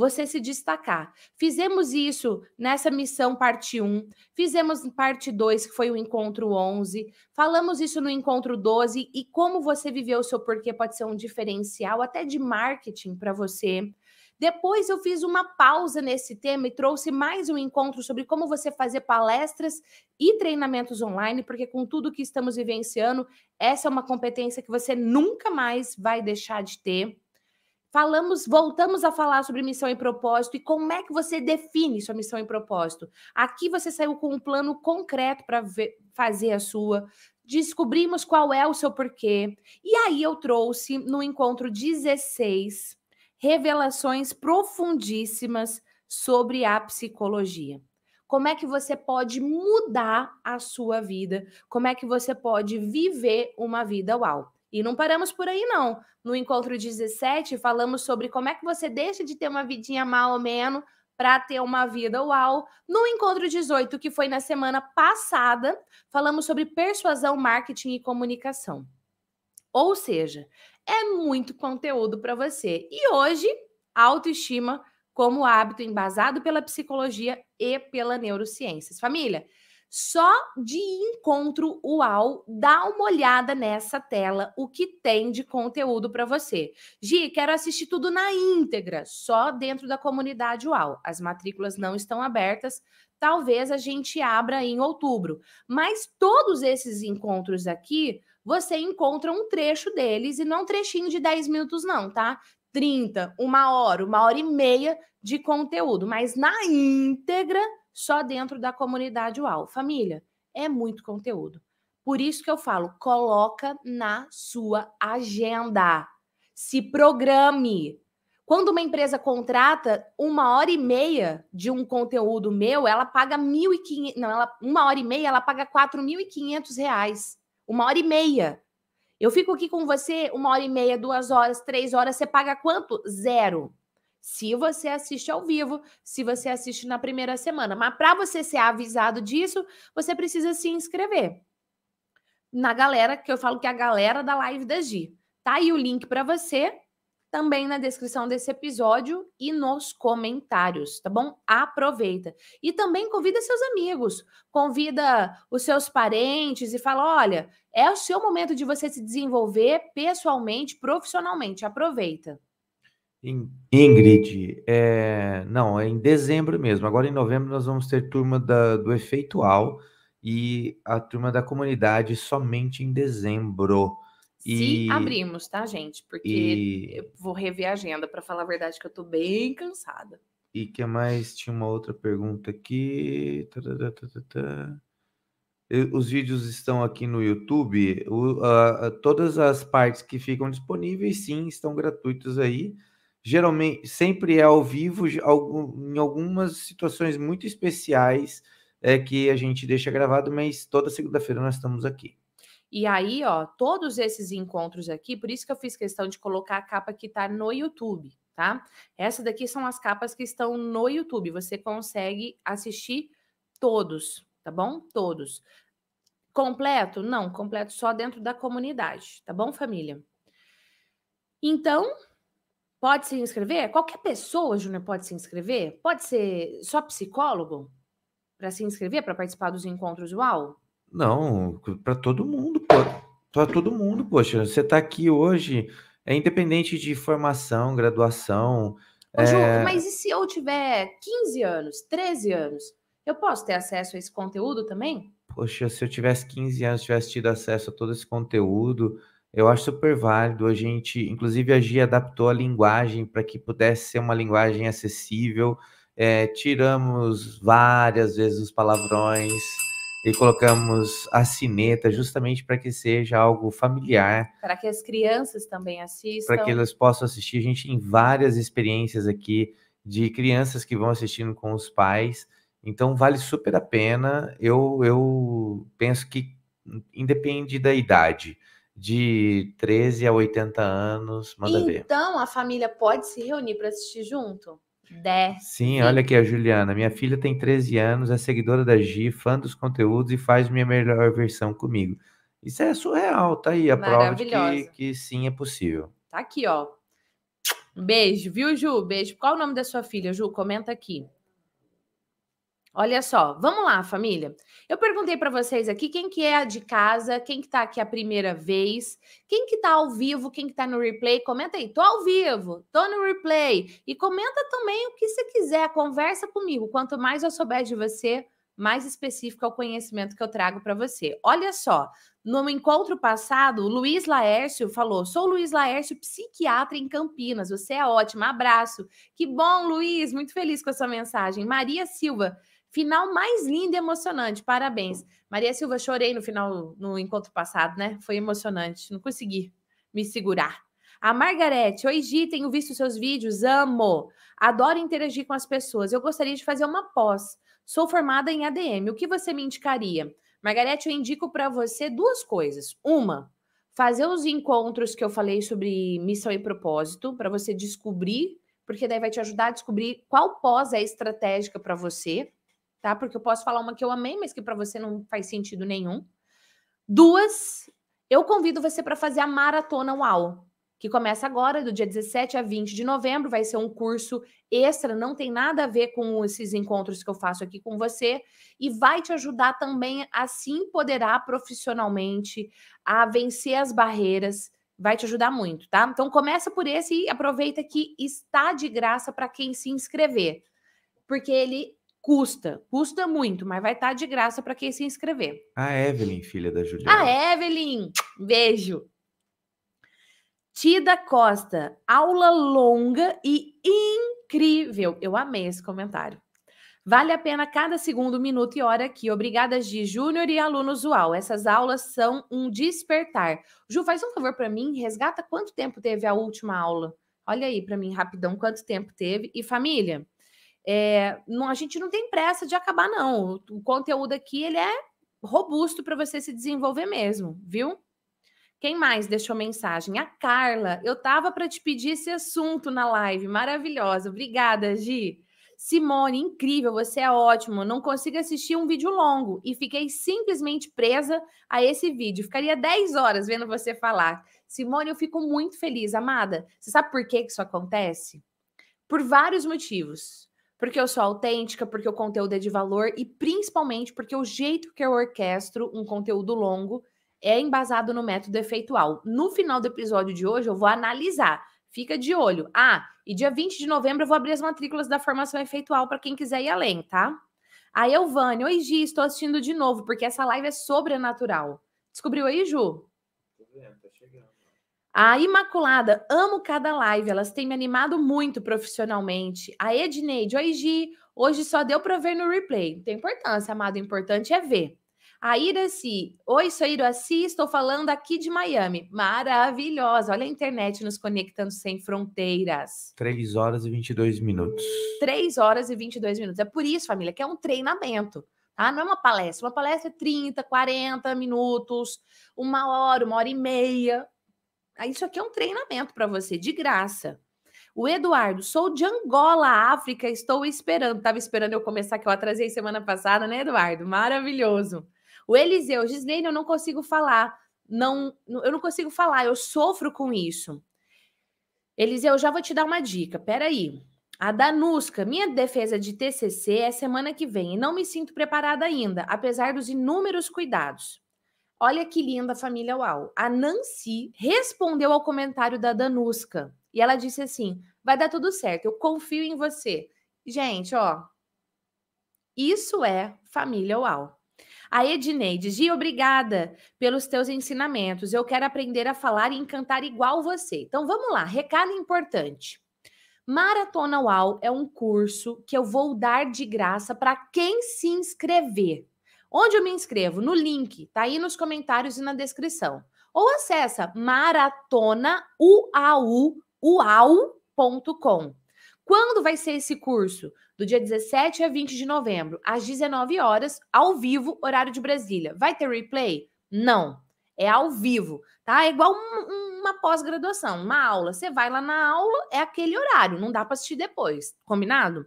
você se destacar. Fizemos isso nessa missão parte 1, fizemos parte 2, que foi o encontro 11, falamos isso no encontro 12 e como você viveu o seu porquê pode ser um diferencial até de marketing para você. Depois eu fiz uma pausa nesse tema e trouxe mais um encontro sobre como você fazer palestras e treinamentos online, porque com tudo que estamos vivenciando, essa é uma competência que você nunca mais vai deixar de ter falamos, voltamos a falar sobre missão e propósito e como é que você define sua missão e propósito. Aqui você saiu com um plano concreto para fazer a sua. Descobrimos qual é o seu porquê. E aí eu trouxe no encontro 16 revelações profundíssimas sobre a psicologia. Como é que você pode mudar a sua vida? Como é que você pode viver uma vida uau? E não paramos por aí, não. No encontro 17, falamos sobre como é que você deixa de ter uma vidinha mal ou menos para ter uma vida uau. No encontro 18, que foi na semana passada, falamos sobre persuasão, marketing e comunicação. Ou seja, é muito conteúdo para você. E hoje, autoestima como hábito embasado pela psicologia e pela neurociências. Família, só de encontro UAU, dá uma olhada nessa tela, o que tem de conteúdo para você. Gi, quero assistir tudo na íntegra, só dentro da comunidade UAU. As matrículas não estão abertas, talvez a gente abra em outubro. Mas todos esses encontros aqui, você encontra um trecho deles e não é um trechinho de 10 minutos, não, tá? 30, uma hora, uma hora e meia de conteúdo, mas na íntegra só dentro da comunidade UAU. Família, é muito conteúdo. Por isso que eu falo, coloca na sua agenda. Se programe. Quando uma empresa contrata uma hora e meia de um conteúdo meu, ela paga 1.500, não, ela, uma hora e meia, ela paga 4.500 reais. Uma hora e meia. Eu fico aqui com você uma hora e meia, duas horas, três horas, você paga quanto? Zero. Se você assiste ao vivo, se você assiste na primeira semana. Mas para você ser avisado disso, você precisa se inscrever. Na galera, que eu falo que é a galera da live da Gi. Tá aí o link para você, também na descrição desse episódio e nos comentários, tá bom? Aproveita. E também convida seus amigos, convida os seus parentes e fala: olha, é o seu momento de você se desenvolver pessoalmente, profissionalmente. Aproveita. Ingrid, é, não, é em dezembro mesmo. Agora em novembro nós vamos ter turma da, do efeitual e a turma da comunidade somente em dezembro. Se abrimos, tá, gente? Porque e, eu vou rever a agenda para falar a verdade que eu tô bem cansada. E que mais? Tinha uma outra pergunta aqui. Os vídeos estão aqui no YouTube. O, a, a, todas as partes que ficam disponíveis, sim, estão gratuitos aí geralmente sempre é ao vivo, em algumas situações muito especiais é que a gente deixa gravado, mas toda segunda-feira nós estamos aqui. E aí, ó, todos esses encontros aqui, por isso que eu fiz questão de colocar a capa que está no YouTube, tá? Essa daqui são as capas que estão no YouTube. Você consegue assistir todos, tá bom? Todos. Completo? Não, completo só dentro da comunidade, tá bom, família? Então, Pode se inscrever? Qualquer pessoa, Júnior, pode se inscrever? Pode ser só psicólogo para se inscrever, para participar dos encontros UAU? Não, para todo mundo, Para todo mundo, poxa. Você está aqui hoje, é independente de formação, graduação. Ô, é... Ju, mas e se eu tiver 15 anos, 13 anos? Eu posso ter acesso a esse conteúdo também? Poxa, se eu tivesse 15 anos, tivesse tido acesso a todo esse conteúdo, eu acho super válido. A gente, inclusive, a GI adaptou a linguagem para que pudesse ser uma linguagem acessível. É, tiramos várias vezes os palavrões e colocamos a cineta justamente para que seja algo familiar. Para que as crianças também assistam. Para que elas possam assistir. A gente tem várias experiências aqui de crianças que vão assistindo com os pais. Então vale super a pena. Eu, eu penso que independe da idade de 13 a 80 anos, manda então, ver. Então, a família pode se reunir para assistir junto? Dé. Sim, olha aqui a Juliana. Minha filha tem 13 anos, é seguidora da G, fã dos conteúdos e faz minha melhor versão comigo. Isso é surreal, tá aí a prova de que, que sim é possível. Tá aqui, ó. beijo, viu, Ju? Beijo. Qual o nome da sua filha, Ju? Comenta aqui. Olha só, vamos lá, família. Eu perguntei para vocês aqui quem que é a de casa, quem que tá aqui a primeira vez, quem que tá ao vivo, quem que tá no replay, comenta aí. Tô ao vivo, tô no replay e comenta também o que você quiser, conversa comigo. Quanto mais eu souber de você, mais específico é o conhecimento que eu trago para você. Olha só, no encontro passado, o Luiz Laércio falou: "Sou Luiz Laércio, psiquiatra em Campinas. Você é ótimo. Abraço. Que bom, Luiz, muito feliz com a sua mensagem. Maria Silva, Final mais lindo e emocionante. Parabéns. Maria Silva, chorei no final, no encontro passado, né? Foi emocionante. Não consegui me segurar. A Margarete, oi Gi, tenho visto seus vídeos, amo. Adoro interagir com as pessoas. Eu gostaria de fazer uma pós. Sou formada em ADM. O que você me indicaria? Margarete, eu indico para você duas coisas. Uma, fazer os encontros que eu falei sobre missão e propósito, para você descobrir, porque daí vai te ajudar a descobrir qual pós é estratégica para você tá? Porque eu posso falar uma que eu amei, mas que para você não faz sentido nenhum. Duas, eu convido você para fazer a maratona UAU, que começa agora, do dia 17 a 20 de novembro. Vai ser um curso extra, não tem nada a ver com esses encontros que eu faço aqui com você, e vai te ajudar também a se empoderar profissionalmente, a vencer as barreiras. Vai te ajudar muito, tá? Então começa por esse e aproveita que está de graça para quem se inscrever, porque ele Custa, custa muito, mas vai estar tá de graça para quem se inscrever. A Evelyn, filha da Juliana. A Evelyn, beijo. Tida Costa, aula longa e incrível. Eu amei esse comentário. Vale a pena cada segundo, minuto e hora aqui. Obrigada, Gi Júnior e aluno usual Essas aulas são um despertar. Ju, faz um favor para mim, resgata quanto tempo teve a última aula. Olha aí para mim, rapidão, quanto tempo teve. E família, é, não, a gente não tem pressa de acabar, não. O conteúdo aqui ele é robusto para você se desenvolver mesmo, viu? Quem mais deixou mensagem? A Carla. Eu tava para te pedir esse assunto na live. Maravilhosa. Obrigada, Gi. Simone, incrível, você é ótimo. Não consigo assistir um vídeo longo e fiquei simplesmente presa a esse vídeo. Ficaria 10 horas vendo você falar. Simone, eu fico muito feliz, amada. Você sabe por que isso acontece? Por vários motivos porque eu sou autêntica, porque o conteúdo é de valor e principalmente porque o jeito que eu orquestro um conteúdo longo é embasado no método efeitual. No final do episódio de hoje, eu vou analisar. Fica de olho. Ah, e dia 20 de novembro eu vou abrir as matrículas da formação efeitual para quem quiser ir além, tá? A Elvânia, oi Gi, estou assistindo de novo, porque essa live é sobrenatural. Descobriu aí, Ju? A Imaculada, amo cada live, elas têm me animado muito profissionalmente. A Edneide, oi Gi, hoje só deu para ver no replay. Não tem importância, amado, o importante é ver. A Iraci, oi, sou Iraci, estou falando aqui de Miami. Maravilhosa, olha a internet nos conectando sem fronteiras. 3 horas e 22 minutos. 3 horas e 22 minutos. É por isso, família, que é um treinamento. Tá? Não é uma palestra. Uma palestra é 30, 40 minutos, uma hora, uma hora e meia. Ah, isso aqui é um treinamento para você, de graça. O Eduardo, sou de Angola, África, estou esperando. Estava esperando eu começar, que eu atrasei semana passada, né, Eduardo? Maravilhoso. O Eliseu, Gisleine, eu não consigo falar. Não, eu não consigo falar, eu sofro com isso. Eliseu, já vou te dar uma dica. Peraí. A Danusca, minha defesa de TCC é semana que vem e não me sinto preparada ainda, apesar dos inúmeros cuidados. Olha que linda família UAU. A Nancy respondeu ao comentário da Danusca. E ela disse assim: vai dar tudo certo, eu confio em você. Gente, ó. Isso é família UAU. A Edneide, Gi, obrigada pelos teus ensinamentos. Eu quero aprender a falar e encantar igual você. Então vamos lá, recado importante. Maratona UAU é um curso que eu vou dar de graça para quem se inscrever. Onde eu me inscrevo? No link, tá aí nos comentários e na descrição. Ou acessa maratonauau.com. Quando vai ser esse curso? Do dia 17 a 20 de novembro, às 19 horas, ao vivo, horário de Brasília. Vai ter replay? Não. É ao vivo, tá? É igual um, uma pós-graduação, uma aula. Você vai lá na aula, é aquele horário, não dá para assistir depois, combinado? O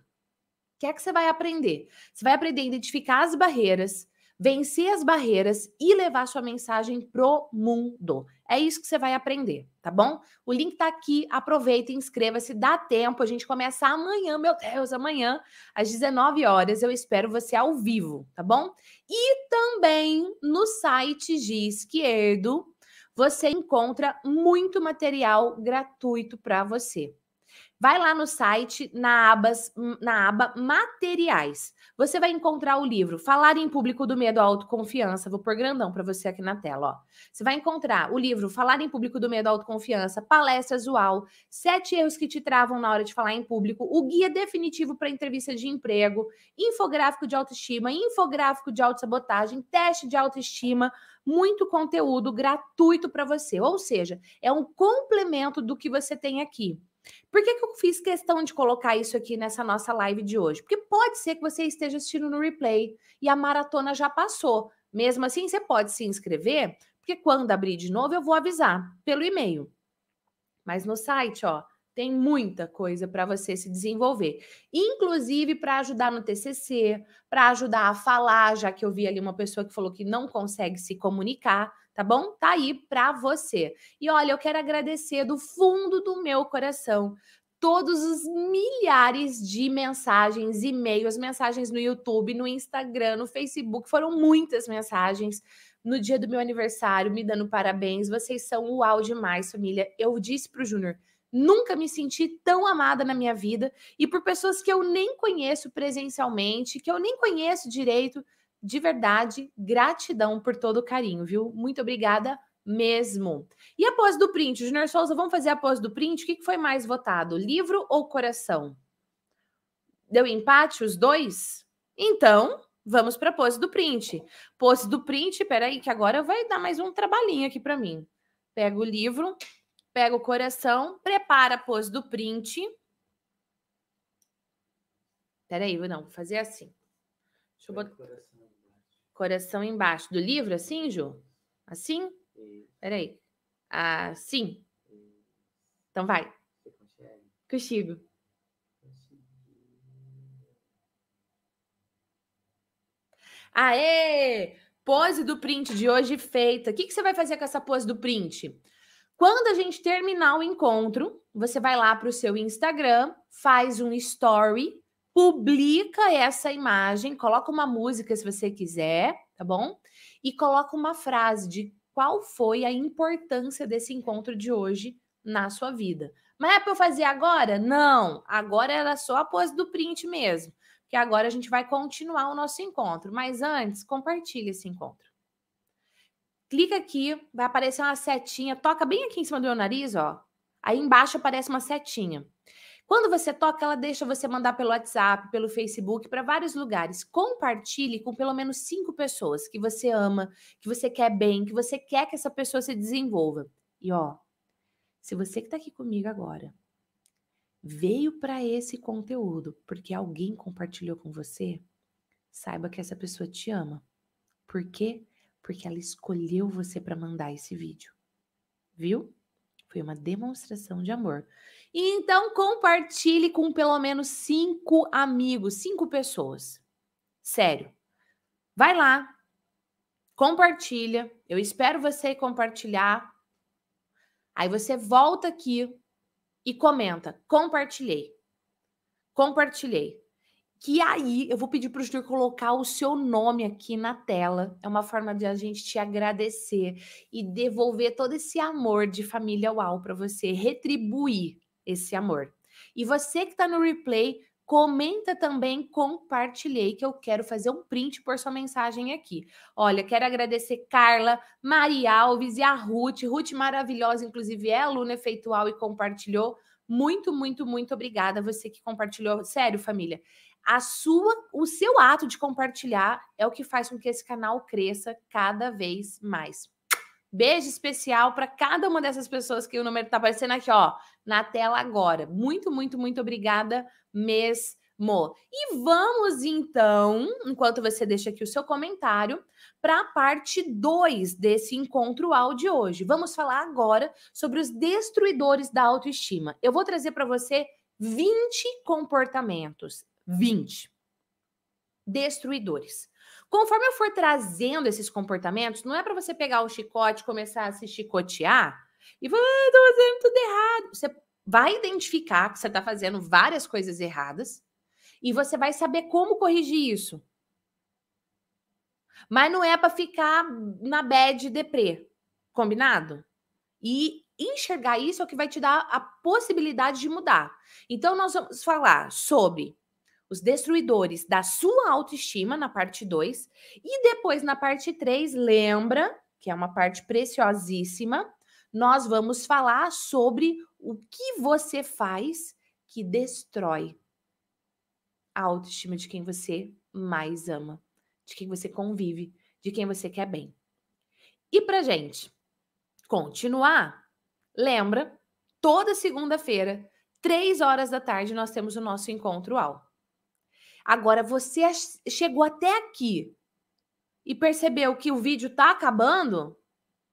que é que você vai aprender? Você vai aprender a identificar as barreiras, vencer as barreiras e levar sua mensagem pro mundo. É isso que você vai aprender, tá bom? O link tá aqui, aproveita e inscreva-se, dá tempo, a gente começa amanhã, meu Deus, amanhã às 19 horas, eu espero você ao vivo, tá bom? E também no site de esquerdo, você encontra muito material gratuito para você. Vai lá no site, na, abas, hum, na aba Materiais. Você vai encontrar o livro Falar em Público do Medo à Autoconfiança. Vou pôr grandão para você aqui na tela. Ó. Você vai encontrar o livro Falar em Público do Medo à Autoconfiança, palestra usual, sete erros que te travam na hora de falar em público, o guia definitivo para entrevista de emprego, infográfico de autoestima, infográfico de autossabotagem, teste de autoestima, muito conteúdo gratuito para você. Ou seja, é um complemento do que você tem aqui. Por que, que eu fiz questão de colocar isso aqui nessa nossa live de hoje? Porque pode ser que você esteja assistindo no replay e a maratona já passou. Mesmo assim, você pode se inscrever, porque quando abrir de novo, eu vou avisar pelo e-mail. Mas no site, ó, tem muita coisa para você se desenvolver, inclusive para ajudar no TCC, para ajudar a falar, já que eu vi ali uma pessoa que falou que não consegue se comunicar tá bom? Tá aí para você. E olha, eu quero agradecer do fundo do meu coração todos os milhares de mensagens, e-mails, mensagens no YouTube, no Instagram, no Facebook, foram muitas mensagens no dia do meu aniversário, me dando parabéns. Vocês são uau demais, família. Eu disse pro Júnior, Nunca me senti tão amada na minha vida e por pessoas que eu nem conheço presencialmente, que eu nem conheço direito, de verdade, gratidão por todo o carinho, viu? Muito obrigada mesmo. E a pose do print, Junior Souza, vamos fazer a pose do print? O que foi mais votado, livro ou coração? Deu empate os dois? Então, vamos para a pose do print. Pose do print, peraí, que agora vai dar mais um trabalhinho aqui para mim. Pega o livro, pega o coração, prepara a pose do print. Peraí, não, vou fazer assim. Deixa eu botar. Coração embaixo do livro, assim, Ju? Assim? Peraí. Assim. Então vai. Consigo. Aê! Pose do print de hoje feita. O que, que você vai fazer com essa pose do print? Quando a gente terminar o encontro, você vai lá para o seu Instagram, faz um story publica essa imagem, coloca uma música se você quiser, tá bom? E coloca uma frase de qual foi a importância desse encontro de hoje na sua vida. Mas é para eu fazer agora? Não, agora era só a pose do print mesmo, que agora a gente vai continuar o nosso encontro. Mas antes, compartilha esse encontro. Clica aqui, vai aparecer uma setinha, toca bem aqui em cima do meu nariz, ó. Aí embaixo aparece uma setinha. Quando você toca, ela deixa você mandar pelo WhatsApp, pelo Facebook, para vários lugares. Compartilhe com pelo menos cinco pessoas que você ama, que você quer bem, que você quer que essa pessoa se desenvolva. E ó, se você que está aqui comigo agora veio para esse conteúdo porque alguém compartilhou com você, saiba que essa pessoa te ama. Por quê? Porque ela escolheu você para mandar esse vídeo. Viu? Foi uma demonstração de amor. E então compartilhe com pelo menos cinco amigos, cinco pessoas. Sério. Vai lá, compartilha. Eu espero você compartilhar. Aí você volta aqui e comenta: compartilhei. Compartilhei. Que aí eu vou pedir para o Júlio colocar o seu nome aqui na tela. É uma forma de a gente te agradecer e devolver todo esse amor de família UAU para você, retribuir esse amor. E você que está no replay, comenta também, compartilhei, que eu quero fazer um print por sua mensagem aqui. Olha, quero agradecer Carla, Maria Alves e a Ruth. Ruth maravilhosa, inclusive é aluna efeitual e compartilhou. Muito, muito, muito obrigada você que compartilhou. Sério, família. A sua, o seu ato de compartilhar é o que faz com que esse canal cresça cada vez mais. Beijo especial para cada uma dessas pessoas que o número está aparecendo aqui, ó, na tela agora. Muito, muito, muito obrigada mesmo. E vamos então, enquanto você deixa aqui o seu comentário, para a parte 2 desse encontro ao de hoje. Vamos falar agora sobre os destruidores da autoestima. Eu vou trazer para você 20 comportamentos, 20 destruidores. Conforme eu for trazendo esses comportamentos, não é para você pegar o chicote começar a se chicotear e falar, ah, tô fazendo tudo errado. Você vai identificar que você está fazendo várias coisas erradas e você vai saber como corrigir isso. Mas não é para ficar na bad deprê, combinado? E enxergar isso é o que vai te dar a possibilidade de mudar. Então, nós vamos falar sobre os destruidores da sua autoestima, na parte 2, e depois na parte 3, lembra, que é uma parte preciosíssima, nós vamos falar sobre o que você faz que destrói a autoestima de quem você mais ama, de quem você convive, de quem você quer bem. E pra gente continuar, lembra, toda segunda-feira, três horas da tarde, nós temos o nosso encontro ao. Agora, você é chegou até aqui e percebeu que o vídeo está acabando,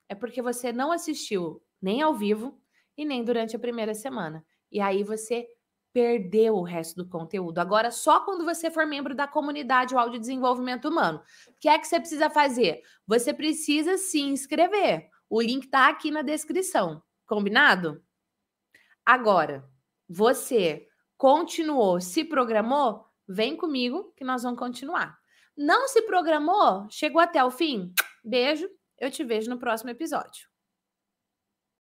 é porque você não assistiu nem ao vivo e nem durante a primeira semana. E aí você perdeu o resto do conteúdo. Agora, só quando você for membro da comunidade Audio Desenvolvimento Humano. O que é que você precisa fazer? Você precisa se inscrever. O link está aqui na descrição. Combinado? Agora, você continuou, se programou? Vem comigo que nós vamos continuar. Não se programou? Chegou até o fim? Beijo, eu te vejo no próximo episódio.